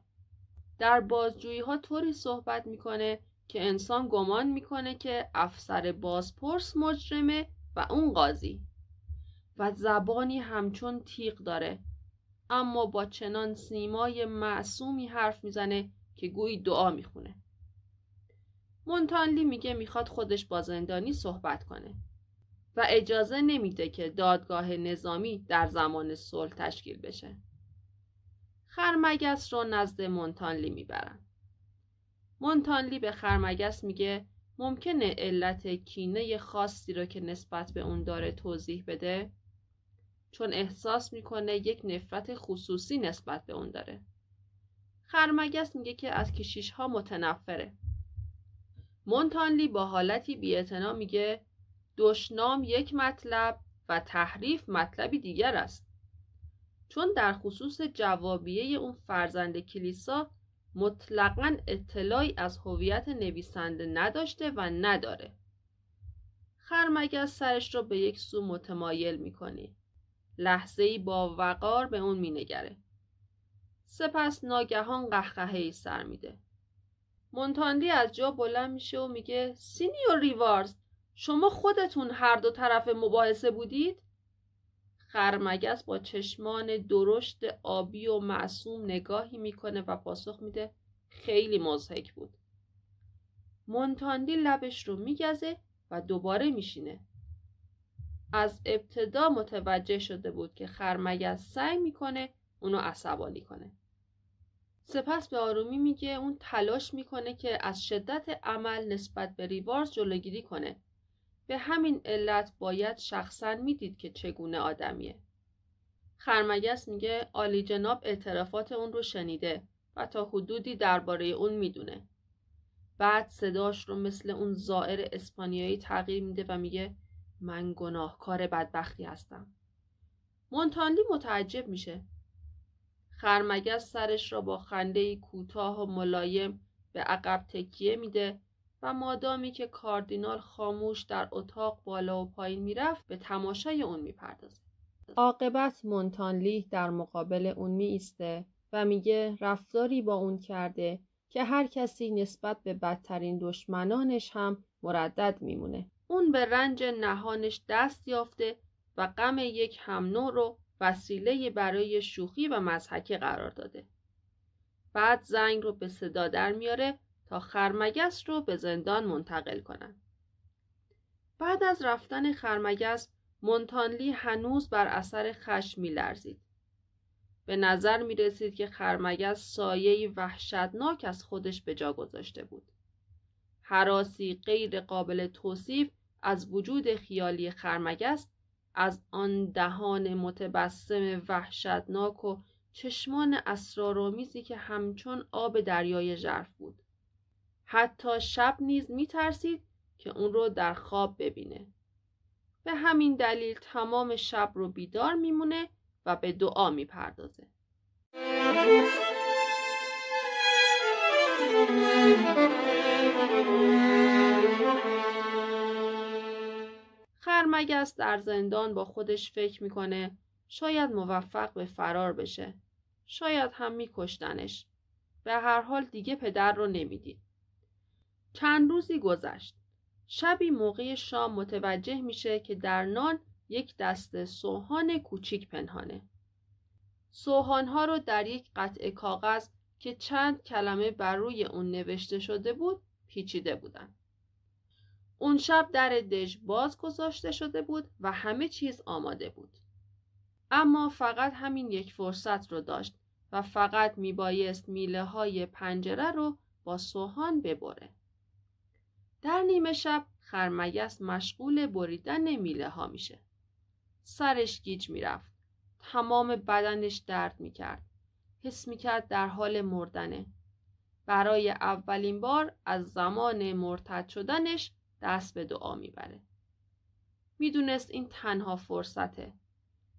در بازجویی ها طوری صحبت میکنه که انسان گمان میکنه که افسر بازپرس مجرمه و اون قاضی و زبانی همچون تیغ داره اما با چنان سیمای معصومی حرف میزنه که گویی دعا میخونه مونتانلی میگه میخواد خودش با زندانی صحبت کنه و اجازه نمیده که دادگاه نظامی در زمان صلح تشکیل بشه خرمگس رو نزد مونتانلی میبرن مونتانلی به خرمگس میگه ممکنه علت کینه خاصی رو که نسبت به اون داره توضیح بده چون احساس میکنه یک نفرت خصوصی نسبت به اون داره خرمگس میگه که از کشیش ها متنفره مونتانلی با حالتی بیاعتنا میگه دشنام یک مطلب و تحریف مطلبی دیگر است چون در خصوص جوابیه اون فرزند کلیسا مطلقا اطلاعی از هویت نویسنده نداشته و نداره خرمگس سرش را به یک سو متمایل میکنه لحظه با وقار به اون مینگره. سپس ناگهان قهقهه ای سر میده. مونتاندی از جا بلند میشه و میگه سینیور ریوارز شما خودتون هر دو طرف مباحثه بودید؟ خرمگس با چشمان درشت آبی و معصوم نگاهی میکنه و پاسخ میده خیلی مزهک بود. مونتاندی لبش رو میگزه و دوباره میشینه. از ابتدا متوجه شده بود که خرمگس سعی میکنه اونو عصبانی کنه. سپس به آرومی میگه اون تلاش میکنه که از شدت عمل نسبت به ریوارز جلوگیری کنه. به همین علت باید شخصا میدید که چگونه آدمیه. خرمگس میگه آلی جناب اعترافات اون رو شنیده و تا حدودی درباره اون میدونه. بعد صداش رو مثل اون زائر اسپانیایی تغییر میده و میگه من گناهکار بدبختی هستم مونتانلی متعجب میشه خرمگس سرش را با خنده کوتاه و ملایم به عقب تکیه میده و مادامی که کاردینال خاموش در اتاق بالا و پایین میرفت به تماشای اون میپردازه عاقبت مونتانلی در مقابل اون می و میگه رفتاری با اون کرده که هر کسی نسبت به بدترین دشمنانش هم مردد میمونه اون به رنج نهانش دست یافته و غم یک هم نوع رو وسیله برای شوخی و مزحکه قرار داده. بعد زنگ رو به صدا در میاره تا خرمگس رو به زندان منتقل کنن. بعد از رفتن خرمگس مونتانلی هنوز بر اثر خشم میلرزید. به نظر می رسید که خرمگس سایه وحشتناک از خودش به جا گذاشته بود. حراسی غیر قابل توصیف از وجود خیالی خرمگس از آن دهان متبسم وحشتناک و چشمان اسرارآمیزی که همچون آب دریای ژرف بود حتی شب نیز ترسید که اون رو در خواب ببینه به همین دلیل تمام شب رو بیدار میمونه و به دعا می پردازه. خرمگس در زندان با خودش فکر میکنه شاید موفق به فرار بشه. شاید هم میکشتنش. به هر حال دیگه پدر رو نمیدید. چند روزی گذشت. شبی موقع شام متوجه میشه که در نان یک دست سوهان کوچیک پنهانه. سوهانها رو در یک قطعه کاغذ که چند کلمه بر روی اون نوشته شده بود پیچیده بودند. اون شب در دژ باز گذاشته شده بود و همه چیز آماده بود. اما فقط همین یک فرصت رو داشت و فقط میبایست میله های پنجره رو با سوهان ببره. در نیمه شب خرمگس مشغول بریدن میله ها میشه. سرش گیج میرفت. تمام بدنش درد میکرد. حس میکرد در حال مردنه. برای اولین بار از زمان مرتد شدنش دست به دعا میبره. میدونست این تنها فرصته.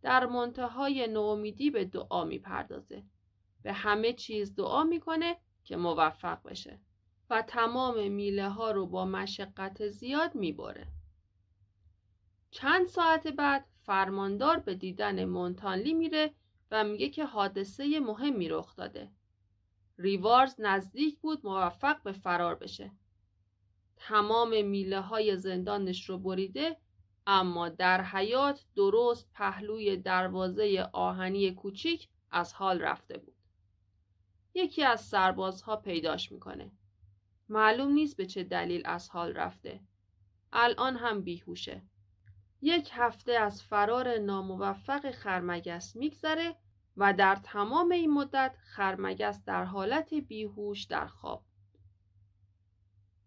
در منتهای نومیدی به دعا میپردازه. به همه چیز دعا میکنه که موفق بشه و تمام میله ها رو با مشقت زیاد میبره. چند ساعت بعد فرماندار به دیدن مونتانلی میره و میگه که حادثه مهمی رخ داده. ریوارز نزدیک بود موفق به فرار بشه تمام میله های زندانش رو بریده اما در حیات درست پهلوی دروازه آهنی کوچیک از حال رفته بود. یکی از سربازها پیداش میکنه. معلوم نیست به چه دلیل از حال رفته. الان هم بیهوشه. یک هفته از فرار ناموفق خرمگس میگذره و در تمام این مدت خرمگس در حالت بیهوش در خواب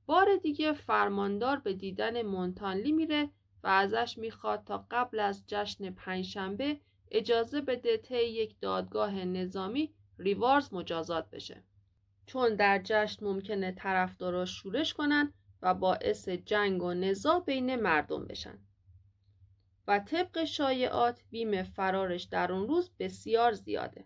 بار دیگه فرماندار به دیدن مونتانلی میره و ازش میخواد تا قبل از جشن پنجشنبه اجازه بده طی یک دادگاه نظامی ریوارز مجازات بشه چون در جشن ممکنه طرفدارا شورش کنن و باعث جنگ و نزاع بین مردم بشن و طبق شایعات بیم فرارش در اون روز بسیار زیاده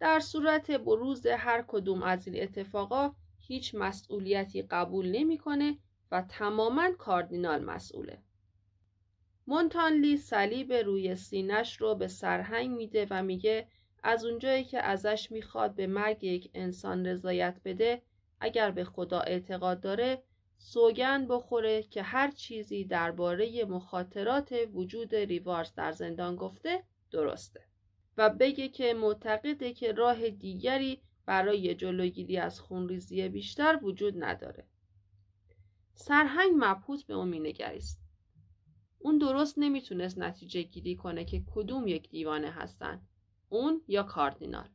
در صورت بروز هر کدوم از این اتفاقا هیچ مسئولیتی قبول نمیکنه و تماما کاردینال مسئوله. مونتانلی صلیب روی سینش رو به سرهنگ میده و میگه از اونجایی که ازش میخواد به مرگ یک انسان رضایت بده اگر به خدا اعتقاد داره سوگن بخوره که هر چیزی درباره مخاطرات وجود ریوارز در زندان گفته درسته و بگه که معتقده که راه دیگری برای جلوگیری از خونریزی بیشتر وجود نداره. سرهنگ مبهوت به اون مینگریست اون درست نمیتونست نتیجه گیری کنه که کدوم یک دیوانه هستن. اون یا کاردینال.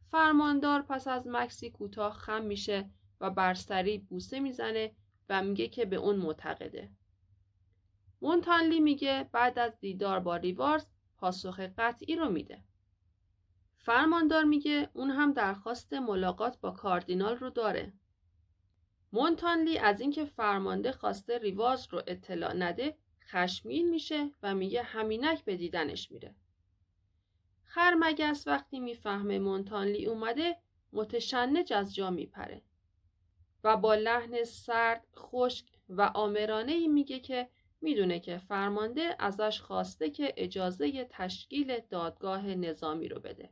فرماندار پس از مکسی کوتاه خم میشه و برسری بوسه میزنه و میگه که به اون معتقده. مونتانلی میگه بعد از دیدار با ریوارز پاسخ قطعی رو میده. فرماندار میگه اون هم درخواست ملاقات با کاردینال رو داره مونتانلی از اینکه فرمانده خواسته ریواز رو اطلاع نده خشمین میشه و میگه همینک به دیدنش میره خرمگس وقتی میفهمه مونتانلی اومده متشنج از جا میپره و با لحن سرد خشک و آمرانه ای میگه که میدونه که فرمانده ازش خواسته که اجازه تشکیل دادگاه نظامی رو بده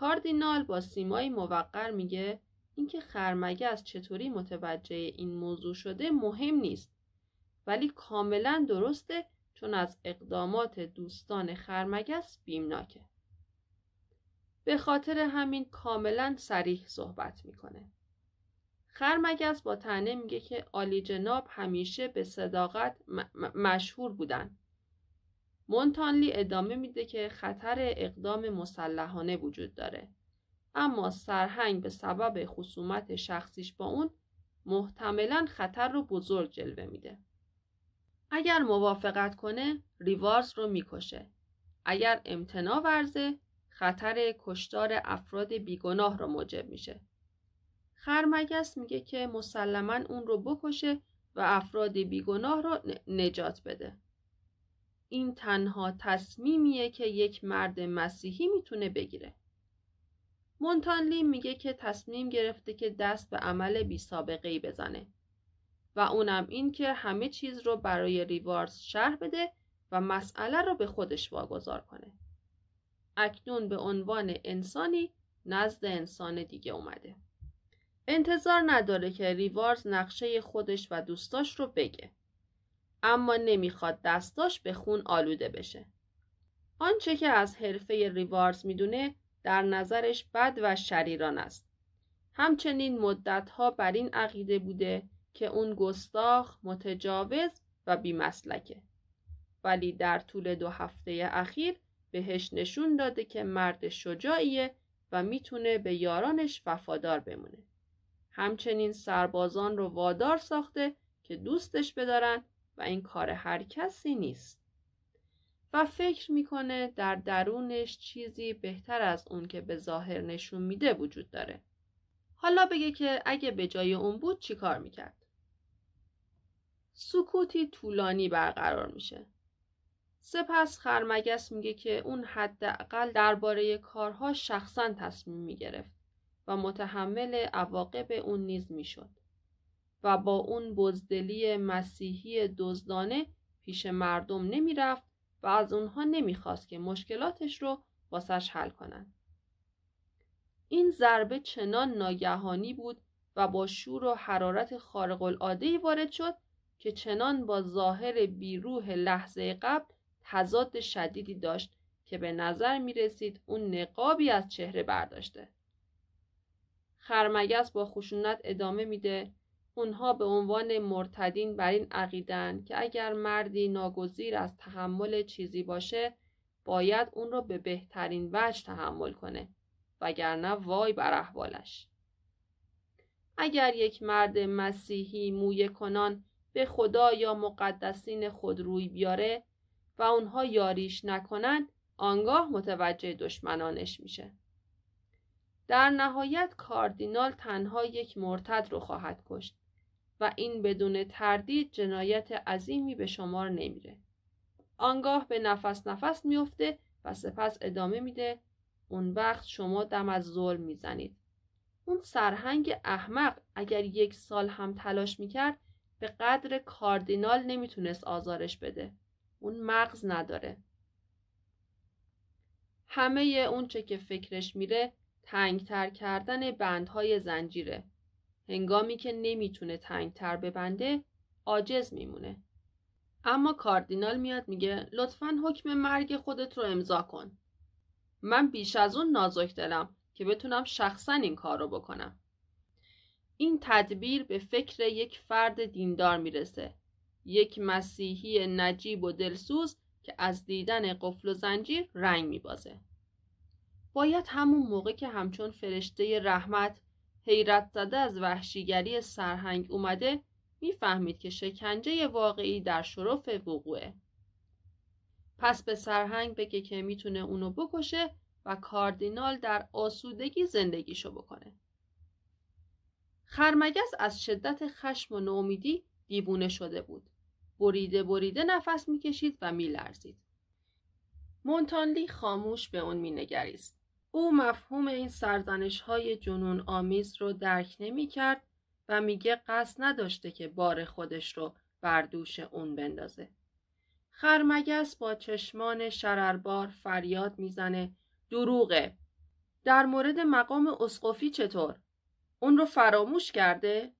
کاردینال با سیمایی موقر میگه اینکه خرمگز چطوری متوجه این موضوع شده مهم نیست ولی کاملا درسته چون از اقدامات دوستان خرمگس بیمناکه به خاطر همین کاملا سریح صحبت میکنه خرمگس با تنه میگه که آلی جناب همیشه به صداقت مشهور بودن مونتانلی ادامه میده که خطر اقدام مسلحانه وجود داره اما سرهنگ به سبب خصومت شخصیش با اون محتملا خطر رو بزرگ جلوه میده اگر موافقت کنه ریوارز رو میکشه اگر امتناع ورزه خطر کشتار افراد بیگناه رو موجب میشه خرمگس میگه که مسلما اون رو بکشه و افراد بیگناه رو نجات بده این تنها تصمیمیه که یک مرد مسیحی میتونه بگیره. مونتانلی میگه که تصمیم گرفته که دست به عمل بی سابقه ای بزنه و اونم این که همه چیز رو برای ریوارز شرح بده و مسئله رو به خودش واگذار کنه. اکنون به عنوان انسانی نزد انسان دیگه اومده. انتظار نداره که ریوارز نقشه خودش و دوستاش رو بگه. اما نمیخواد دستاش به خون آلوده بشه. آنچه که از حرفه ریوارز میدونه در نظرش بد و شریران است. همچنین مدتها بر این عقیده بوده که اون گستاخ، متجاوز و بیمسلکه. ولی در طول دو هفته اخیر بهش نشون داده که مرد شجاعیه و میتونه به یارانش وفادار بمونه. همچنین سربازان رو وادار ساخته که دوستش بدارن و این کار هر کسی نیست و فکر میکنه در درونش چیزی بهتر از اون که به ظاهر نشون میده وجود داره حالا بگه که اگه به جای اون بود چی کار میکرد سکوتی طولانی برقرار میشه سپس خرمگس میگه که اون حداقل درباره کارها شخصا تصمیم میگرفت و متحمل عواقب اون نیز میشد و با اون بزدلی مسیحی دزدانه پیش مردم نمیرفت و از اونها نمیخواست که مشکلاتش رو واسش حل کنن. این ضربه چنان ناگهانی بود و با شور و حرارت خارق العاده وارد شد که چنان با ظاهر بیروح لحظه قبل تضاد شدیدی داشت که به نظر می رسید اون نقابی از چهره برداشته. خرمگس با خشونت ادامه میده اونها به عنوان مرتدین بر این عقیدن که اگر مردی ناگزیر از تحمل چیزی باشه باید اون را به بهترین وجه تحمل کنه وگرنه وای بر احوالش اگر یک مرد مسیحی موی کنان به خدا یا مقدسین خود روی بیاره و اونها یاریش نکنند آنگاه متوجه دشمنانش میشه در نهایت کاردینال تنها یک مرتد رو خواهد کشت و این بدون تردید جنایت عظیمی به شمار نمیره. آنگاه به نفس نفس میفته و سپس ادامه میده اون وقت شما دم از ظلم میزنید. اون سرهنگ احمق اگر یک سال هم تلاش میکرد به قدر کاردینال نمیتونست آزارش بده. اون مغز نداره. همه اون چه که فکرش میره تنگتر کردن بندهای زنجیره. هنگامی که نمیتونه تنگتر ببنده عاجز میمونه اما کاردینال میاد میگه لطفا حکم مرگ خودت رو امضا کن من بیش از اون نازک دلم که بتونم شخصا این کار رو بکنم این تدبیر به فکر یک فرد دیندار میرسه یک مسیحی نجیب و دلسوز که از دیدن قفل و زنجیر رنگ میبازه باید همون موقع که همچون فرشته رحمت حیرت زده از وحشیگری سرهنگ اومده میفهمید که شکنجه واقعی در شرف وقوعه پس به سرهنگ بگه که میتونه اونو بکشه و کاردینال در آسودگی زندگیشو بکنه خرمگس از شدت خشم و نومیدی دیوونه شده بود بریده بریده نفس میکشید و میلرزید مونتانلی خاموش به اون مینگریست او مفهوم این سرزنش های جنون آمیز رو درک نمی کرد و میگه قصد نداشته که بار خودش رو بر دوش اون بندازه. خرمگس با چشمان شرربار فریاد میزنه دروغه. در مورد مقام اسقفی چطور؟ اون رو فراموش کرده؟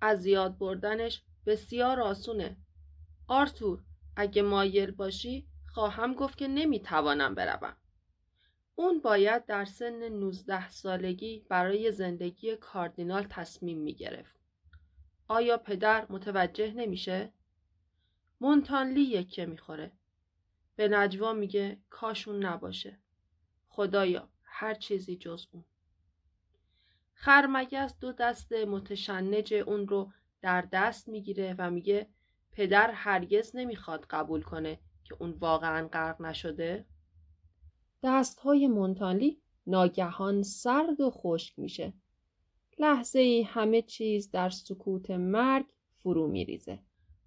از یاد بردنش بسیار آسونه. آرتور اگه مایل باشی خواهم گفت که نمیتوانم بروم. اون باید در سن 19 سالگی برای زندگی کاردینال تصمیم می گرفت. آیا پدر متوجه نمیشه؟ مونتانلی یکه میخوره. به نجوا میگه کاشون نباشه. خدایا هر چیزی جز اون. خرمگس دو دست متشنج اون رو در دست میگیره و میگه پدر هرگز نمیخواد قبول کنه که اون واقعا غرق نشده های مونتالی ناگهان سرد و خشک میشه. لحظه ای همه چیز در سکوت مرگ فرو میریزه.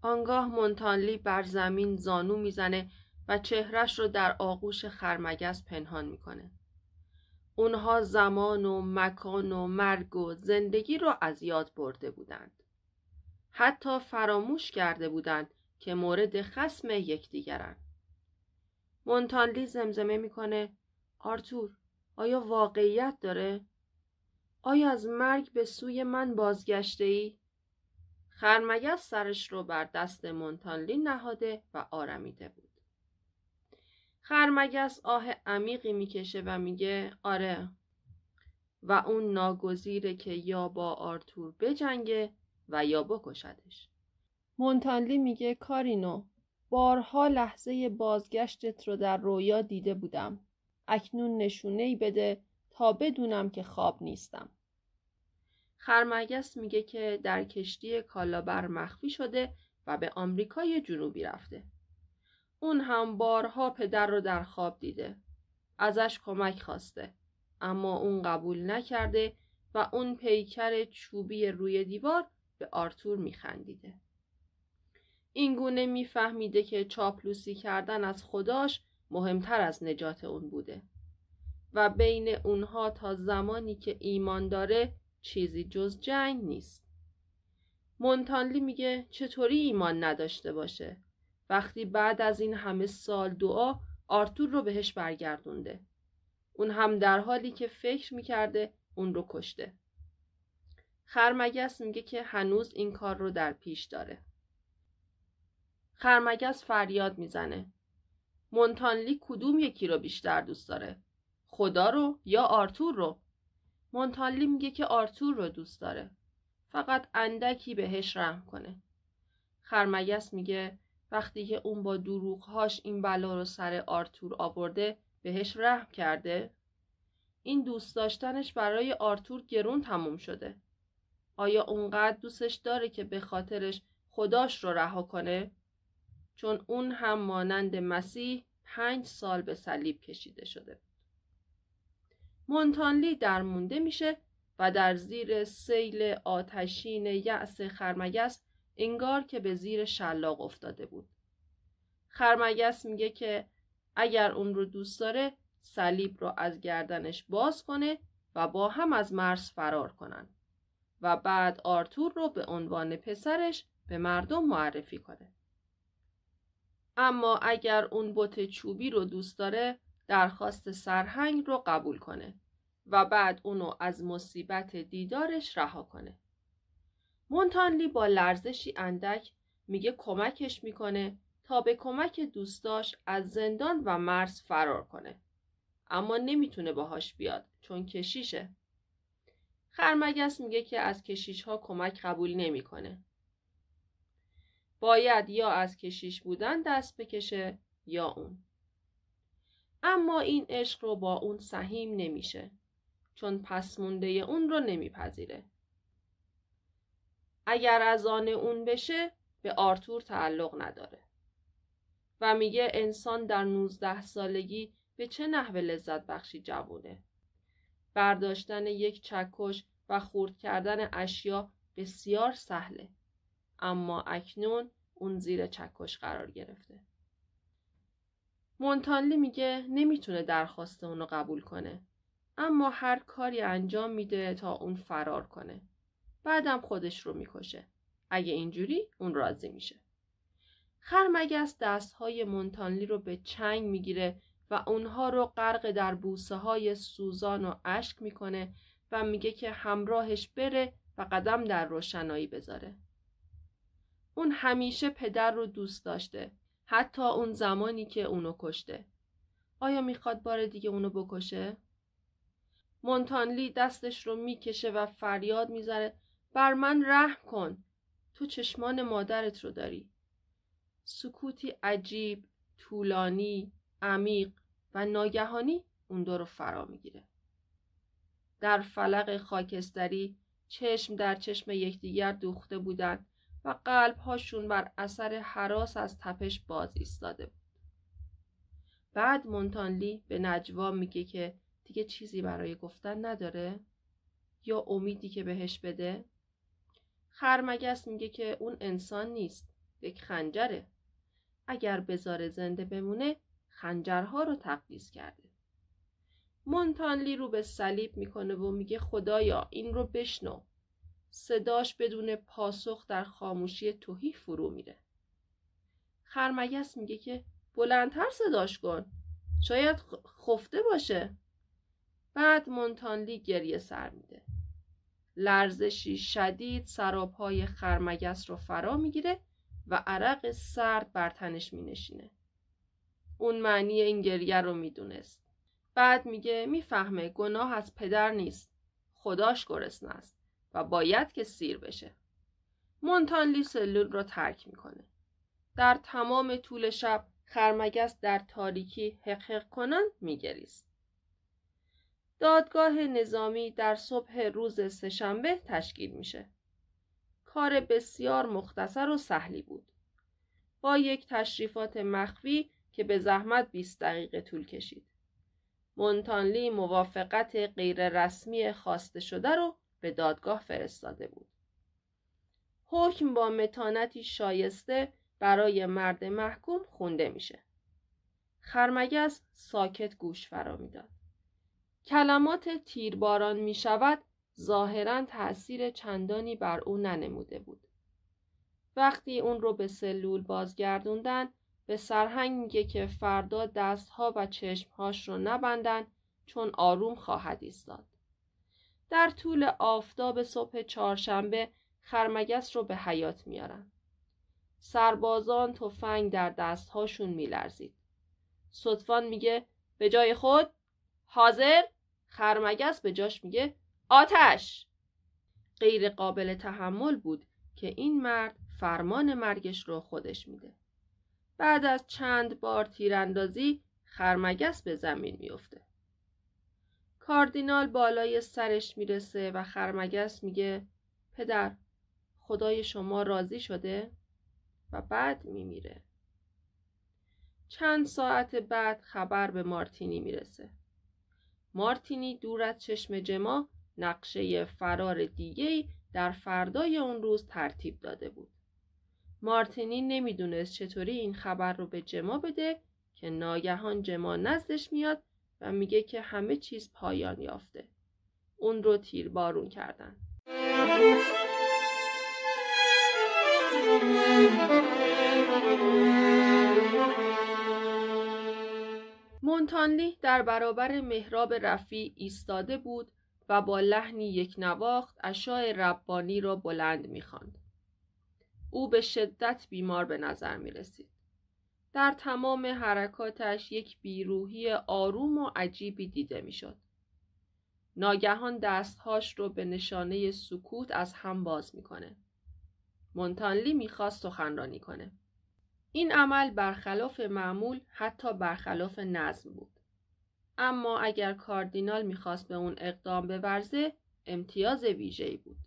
آنگاه مونتالی بر زمین زانو میزنه و چهرش رو در آغوش خرمگس پنهان میکنه. اونها زمان و مکان و مرگ و زندگی رو از یاد برده بودند. حتی فراموش کرده بودند که مورد خسم یکدیگرند. مونتانلی زمزمه میکنه آرتور آیا واقعیت داره؟ آیا از مرگ به سوی من بازگشته ای؟ خرمگس سرش رو بر دست مونتانلی نهاده و آرمیده بود. خرمگس آه عمیقی میکشه و میگه آره و اون ناگزیره که یا با آرتور بجنگه و یا بکشدش. مونتانلی میگه کارینو بارها لحظه بازگشتت رو در رویا دیده بودم. اکنون نشونه ای بده تا بدونم که خواب نیستم. خرمگس میگه که در کشتی کالابر مخفی شده و به آمریکای جنوبی رفته. اون هم بارها پدر رو در خواب دیده. ازش کمک خواسته. اما اون قبول نکرده و اون پیکر چوبی روی دیوار به آرتور میخندیده. گونه میفهمیده که چاپلوسی کردن از خداش مهمتر از نجات اون بوده و بین اونها تا زمانی که ایمان داره چیزی جز جنگ نیست مونتانلی میگه چطوری ایمان نداشته باشه وقتی بعد از این همه سال دعا آرتور رو بهش برگردونده اون هم در حالی که فکر میکرده اون رو کشته خرمگس میگه که هنوز این کار رو در پیش داره خرمگز فریاد میزنه مونتانلی کدوم یکی رو بیشتر دوست داره خدا رو یا آرتور رو مونتانلی میگه که آرتور رو دوست داره فقط اندکی بهش رحم کنه خرمگس میگه وقتی که اون با دروغهاش این بلا رو سر آرتور آورده بهش رحم کرده این دوست داشتنش برای آرتور گرون تموم شده آیا اونقدر دوستش داره که به خاطرش خداش رو رها کنه چون اون هم مانند مسیح پنج سال به صلیب کشیده شده بود. مونتانلی درمونده میشه و در زیر سیل آتشین یأس خرمگس انگار که به زیر شلاق افتاده بود. خرمگس میگه که اگر اون رو دوست داره صلیب رو از گردنش باز کنه و با هم از مرز فرار کنن و بعد آرتور رو به عنوان پسرش به مردم معرفی کنه. اما اگر اون بت چوبی رو دوست داره درخواست سرهنگ رو قبول کنه و بعد اونو از مصیبت دیدارش رها کنه. مونتانلی با لرزشی اندک میگه کمکش میکنه تا به کمک دوستاش از زندان و مرز فرار کنه. اما نمیتونه باهاش بیاد چون کشیشه. خرمگس میگه که از کشیش ها کمک قبول نمیکنه باید یا از کشیش بودن دست بکشه یا اون. اما این عشق رو با اون سهیم نمیشه چون مونده اون رو نمیپذیره. اگر از آن اون بشه به آرتور تعلق نداره. و میگه انسان در 19 سالگی به چه نحو لذت بخشی جوونه. برداشتن یک چکش و خورد کردن اشیا بسیار سهله. اما اکنون اون زیر چکش قرار گرفته. مونتانلی میگه نمیتونه درخواست اونو قبول کنه اما هر کاری انجام میده تا اون فرار کنه. بعدم خودش رو میکشه. اگه اینجوری اون راضی میشه. خرمگس دستهای مونتانلی رو به چنگ میگیره و اونها رو غرق در بوسه های سوزان و اشک میکنه و میگه که همراهش بره و قدم در روشنایی بذاره. اون همیشه پدر رو دوست داشته. حتی اون زمانی که اونو کشته. آیا میخواد بار دیگه اونو بکشه؟ مونتانلی دستش رو میکشه و فریاد میزنه بر من رحم کن. تو چشمان مادرت رو داری. سکوتی عجیب، طولانی، عمیق و ناگهانی اون دو رو فرا میگیره. در فلق خاکستری چشم در چشم یکدیگر دوخته بودند و هاشون بر اثر حراس از تپش باز ایستاده بود. بعد مونتانلی به نجوا میگه که دیگه چیزی برای گفتن نداره؟ یا امیدی که بهش بده؟ خرمگس میگه که اون انسان نیست. یک خنجره. اگر بذاره زنده بمونه خنجرها رو تقدیس کرده. مونتانلی رو به صلیب میکنه و میگه خدایا این رو بشنو صداش بدون پاسخ در خاموشی توهی فرو میره خرمگس میگه که بلندتر صداش کن شاید خفته باشه بعد مونتانلی گریه سر میده لرزشی شدید سرابهای خرمگس رو فرا میگیره و عرق سرد بر تنش مینشینه اون معنی این گریه رو میدونست بعد میگه میفهمه گناه از پدر نیست خداش گرسنه است و باید که سیر بشه. مونتانلی سلول رو ترک میکنه. در تمام طول شب خرمگس در تاریکی حق کنند میگریست. دادگاه نظامی در صبح روز سهشنبه تشکیل میشه. کار بسیار مختصر و سهلی بود. با یک تشریفات مخفی که به زحمت 20 دقیقه طول کشید. مونتانلی موافقت غیررسمی خواسته شده رو به دادگاه فرستاده بود حکم با متانتی شایسته برای مرد محکوم خونده میشه خرمگز ساکت گوش فرا میداد کلمات تیرباران می شود ظاهرا تأثیر چندانی بر او ننموده بود وقتی اون رو به سلول بازگردوندن به سرهنگ میگه که فردا دستها و چشمهاش رو نبندن چون آروم خواهد ایستاد در طول آفتاب صبح چهارشنبه خرمگس رو به حیات میارن. سربازان تفنگ در دستهاشون میلرزید. صدفان میگه به جای خود حاضر خرمگس به جاش میگه آتش غیر قابل تحمل بود که این مرد فرمان مرگش رو خودش میده. بعد از چند بار تیراندازی خرمگس به زمین میفته. کاردینال بالای سرش میرسه و خرمگس میگه پدر خدای شما راضی شده و بعد میمیره چند ساعت بعد خبر به مارتینی میرسه مارتینی دور از چشم جما نقشه فرار دیگه در فردای اون روز ترتیب داده بود مارتینی نمیدونست چطوری این خبر رو به جما بده که ناگهان جما نزدش میاد و میگه که همه چیز پایان یافته اون رو تیر بارون کردن مونتانلی در برابر مهراب رفی ایستاده بود و با لحنی یک نواخت اشای ربانی را بلند میخواند. او به شدت بیمار به نظر می در تمام حرکاتش یک بیروهی آروم و عجیبی دیده میشد. ناگهان دستهاش رو به نشانه سکوت از هم باز میکنه. مونتانلی میخواست سخنرانی کنه. این عمل برخلاف معمول حتی برخلاف نظم بود. اما اگر کاردینال میخواست به اون اقدام بورزه امتیاز ویژه‌ای بود.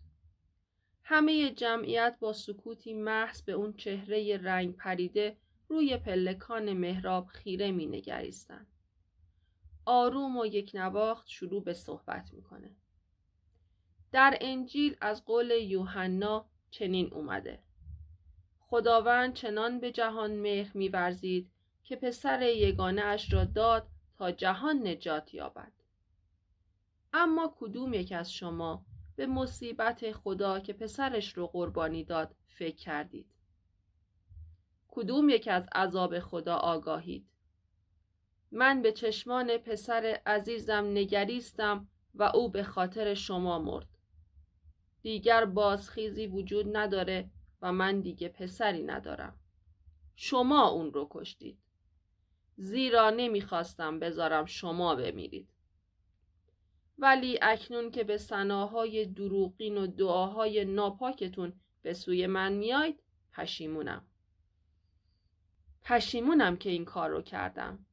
همه جمعیت با سکوتی محض به اون چهره رنگ پریده روی پلکان محراب خیره می نگریستن. آروم و یک نواخت شروع به صحبت میکنه. در انجیل از قول یوحنا چنین اومده. خداوند چنان به جهان مهر میورزید که پسر یگانه اش را داد تا جهان نجات یابد. اما کدوم یک از شما به مصیبت خدا که پسرش رو قربانی داد فکر کردید؟ کدوم یک از عذاب خدا آگاهید من به چشمان پسر عزیزم نگریستم و او به خاطر شما مرد دیگر بازخیزی وجود نداره و من دیگه پسری ندارم شما اون رو کشتید زیرا نمیخواستم بذارم شما بمیرید ولی اکنون که به سناهای دروغین و دعاهای ناپاکتون به سوی من میاید پشیمونم پشیمونم که این کار رو کردم.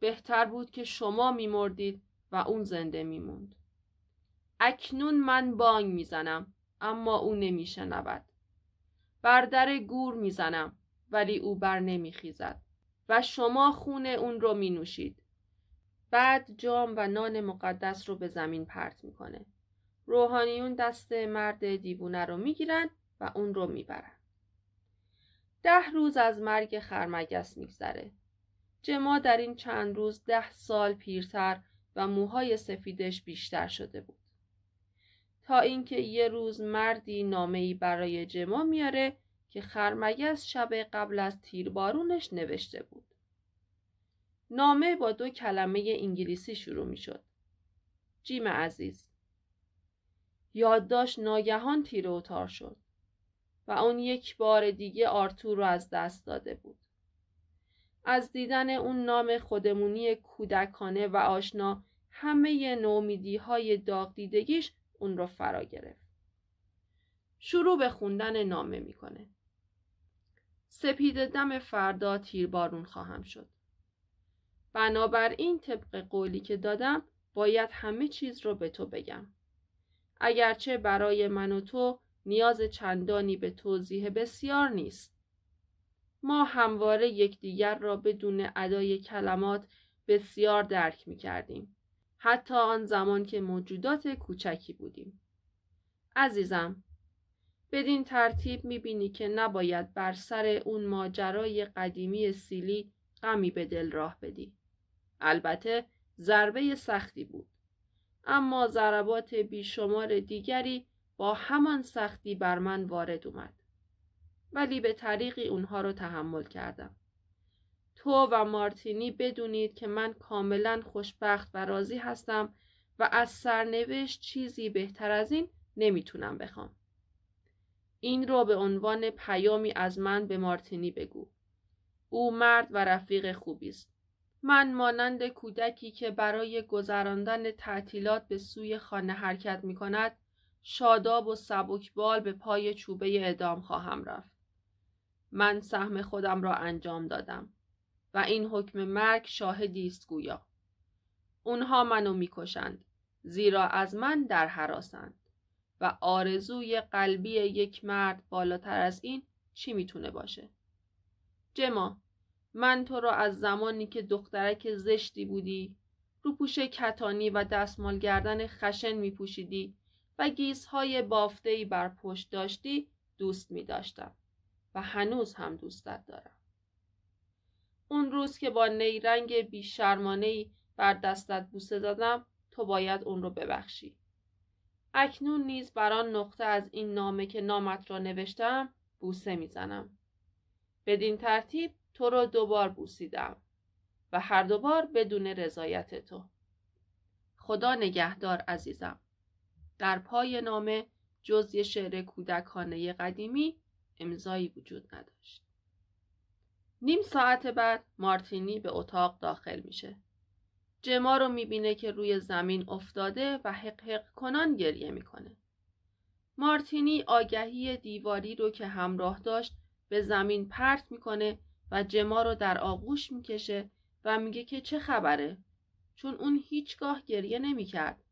بهتر بود که شما میمردید و اون زنده میموند. اکنون من بانگ میزنم اما او نمیشنود. بر در گور میزنم ولی او بر نمیخیزد و شما خون اون رو می نوشید. بعد جام و نان مقدس رو به زمین پرت میکنه. روحانیون دست مرد دیوونه رو میگیرن و اون رو میبرن. ده روز از مرگ خرمگس میگذره. جما در این چند روز ده سال پیرتر و موهای سفیدش بیشتر شده بود. تا اینکه یه روز مردی نامه‌ای برای جما میاره که خرمگس شب قبل از تیربارونش نوشته بود. نامه با دو کلمه انگلیسی شروع می شد. جیم عزیز یادداشت ناگهان تیر و شد. و اون یک بار دیگه آرتور رو از دست داده بود. از دیدن اون نام خودمونی کودکانه و آشنا همه نومیدی های داغ دیدگیش اون رو فرا گرفت. شروع به خوندن نامه میکنه. سپید دم فردا تیربارون خواهم شد. بنابراین طبق قولی که دادم باید همه چیز رو به تو بگم. اگرچه برای من و تو نیاز چندانی به توضیح بسیار نیست ما همواره یکدیگر را بدون ادای کلمات بسیار درک می کردیم. حتی آن زمان که موجودات کوچکی بودیم. عزیزم، بدین ترتیب می بینی که نباید بر سر اون ماجرای قدیمی سیلی غمی به دل راه بدی. البته ضربه سختی بود. اما ضربات بیشمار دیگری با همان سختی بر من وارد اومد ولی به طریقی اونها رو تحمل کردم تو و مارتینی بدونید که من کاملا خوشبخت و راضی هستم و از سرنوشت چیزی بهتر از این نمیتونم بخوام این رو به عنوان پیامی از من به مارتینی بگو او مرد و رفیق خوبی است من مانند کودکی که برای گذراندن تعطیلات به سوی خانه حرکت می کند شاداب و سبکبال به پای چوبه ادام خواهم رفت. من سهم خودم را انجام دادم و این حکم مرگ شاهدی است گویا. اونها منو میکشند زیرا از من در حراسند و آرزوی قلبی یک مرد بالاتر از این چی میتونه باشه؟ جما من تو را از زمانی که دخترک زشتی بودی رو پوشه کتانی و دستمال گردن خشن میپوشیدی و گیزهای بافتهی بر پشت داشتی دوست می داشتم و هنوز هم دوستت دارم. اون روز که با نیرنگ بیشرمانهی بر دستت بوسه دادم تو باید اون رو ببخشی. اکنون نیز بران نقطه از این نامه که نامت را نوشتم بوسه میزنم. بدین ترتیب تو را دوبار بوسیدم و هر دوبار بدون رضایت تو. خدا نگهدار عزیزم. در پای نامه جز یه شعر کودکانه قدیمی امضایی وجود نداشت. نیم ساعت بعد مارتینی به اتاق داخل میشه. جما رو میبینه که روی زمین افتاده و حق, کنان گریه میکنه. مارتینی آگهی دیواری رو که همراه داشت به زمین پرت میکنه و جما رو در آغوش میکشه و میگه که چه خبره چون اون هیچگاه گریه نمیکرد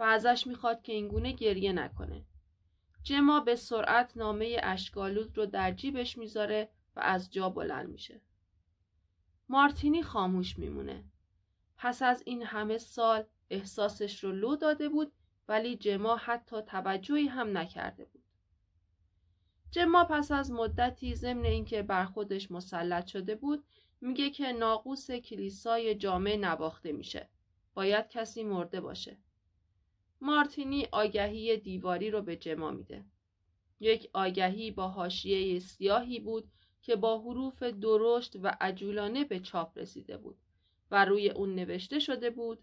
و ازش میخواد که اینگونه گریه نکنه. جما به سرعت نامه اشکالود رو در جیبش میذاره و از جا بلند میشه. مارتینی خاموش میمونه. پس از این همه سال احساسش رو لو داده بود ولی جما حتی توجهی هم نکرده بود. جما پس از مدتی ضمن اینکه بر خودش مسلط شده بود میگه که ناقوس کلیسای جامع نواخته میشه. باید کسی مرده باشه. مارتینی آگهی دیواری رو به جما میده. یک آگهی با حاشیه سیاهی بود که با حروف درشت و عجولانه به چاپ رسیده بود و روی اون نوشته شده بود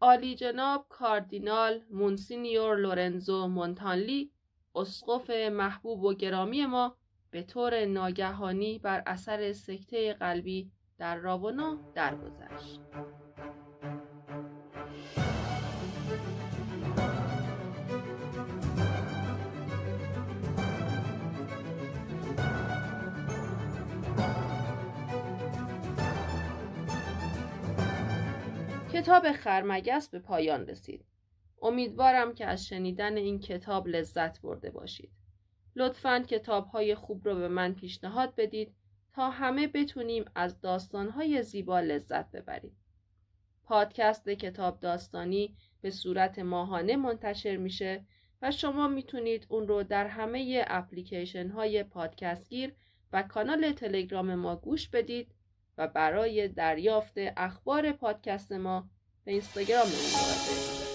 آلی جناب کاردینال مونسینیور لورنزو مونتانلی اسقف محبوب و گرامی ما به طور ناگهانی بر اثر سکته قلبی در راونا درگذشت. کتاب خرمگس به پایان رسید. امیدوارم که از شنیدن این کتاب لذت برده باشید. لطفا کتاب خوب رو به من پیشنهاد بدید تا همه بتونیم از داستان زیبا لذت ببریم. پادکست کتاب داستانی به صورت ماهانه منتشر میشه و شما میتونید اون رو در همه اپلیکیشن های پادکست گیر و کانال تلگرام ما گوش بدید و برای دریافت اخبار پادکست ما به اینستاگرام مراجعه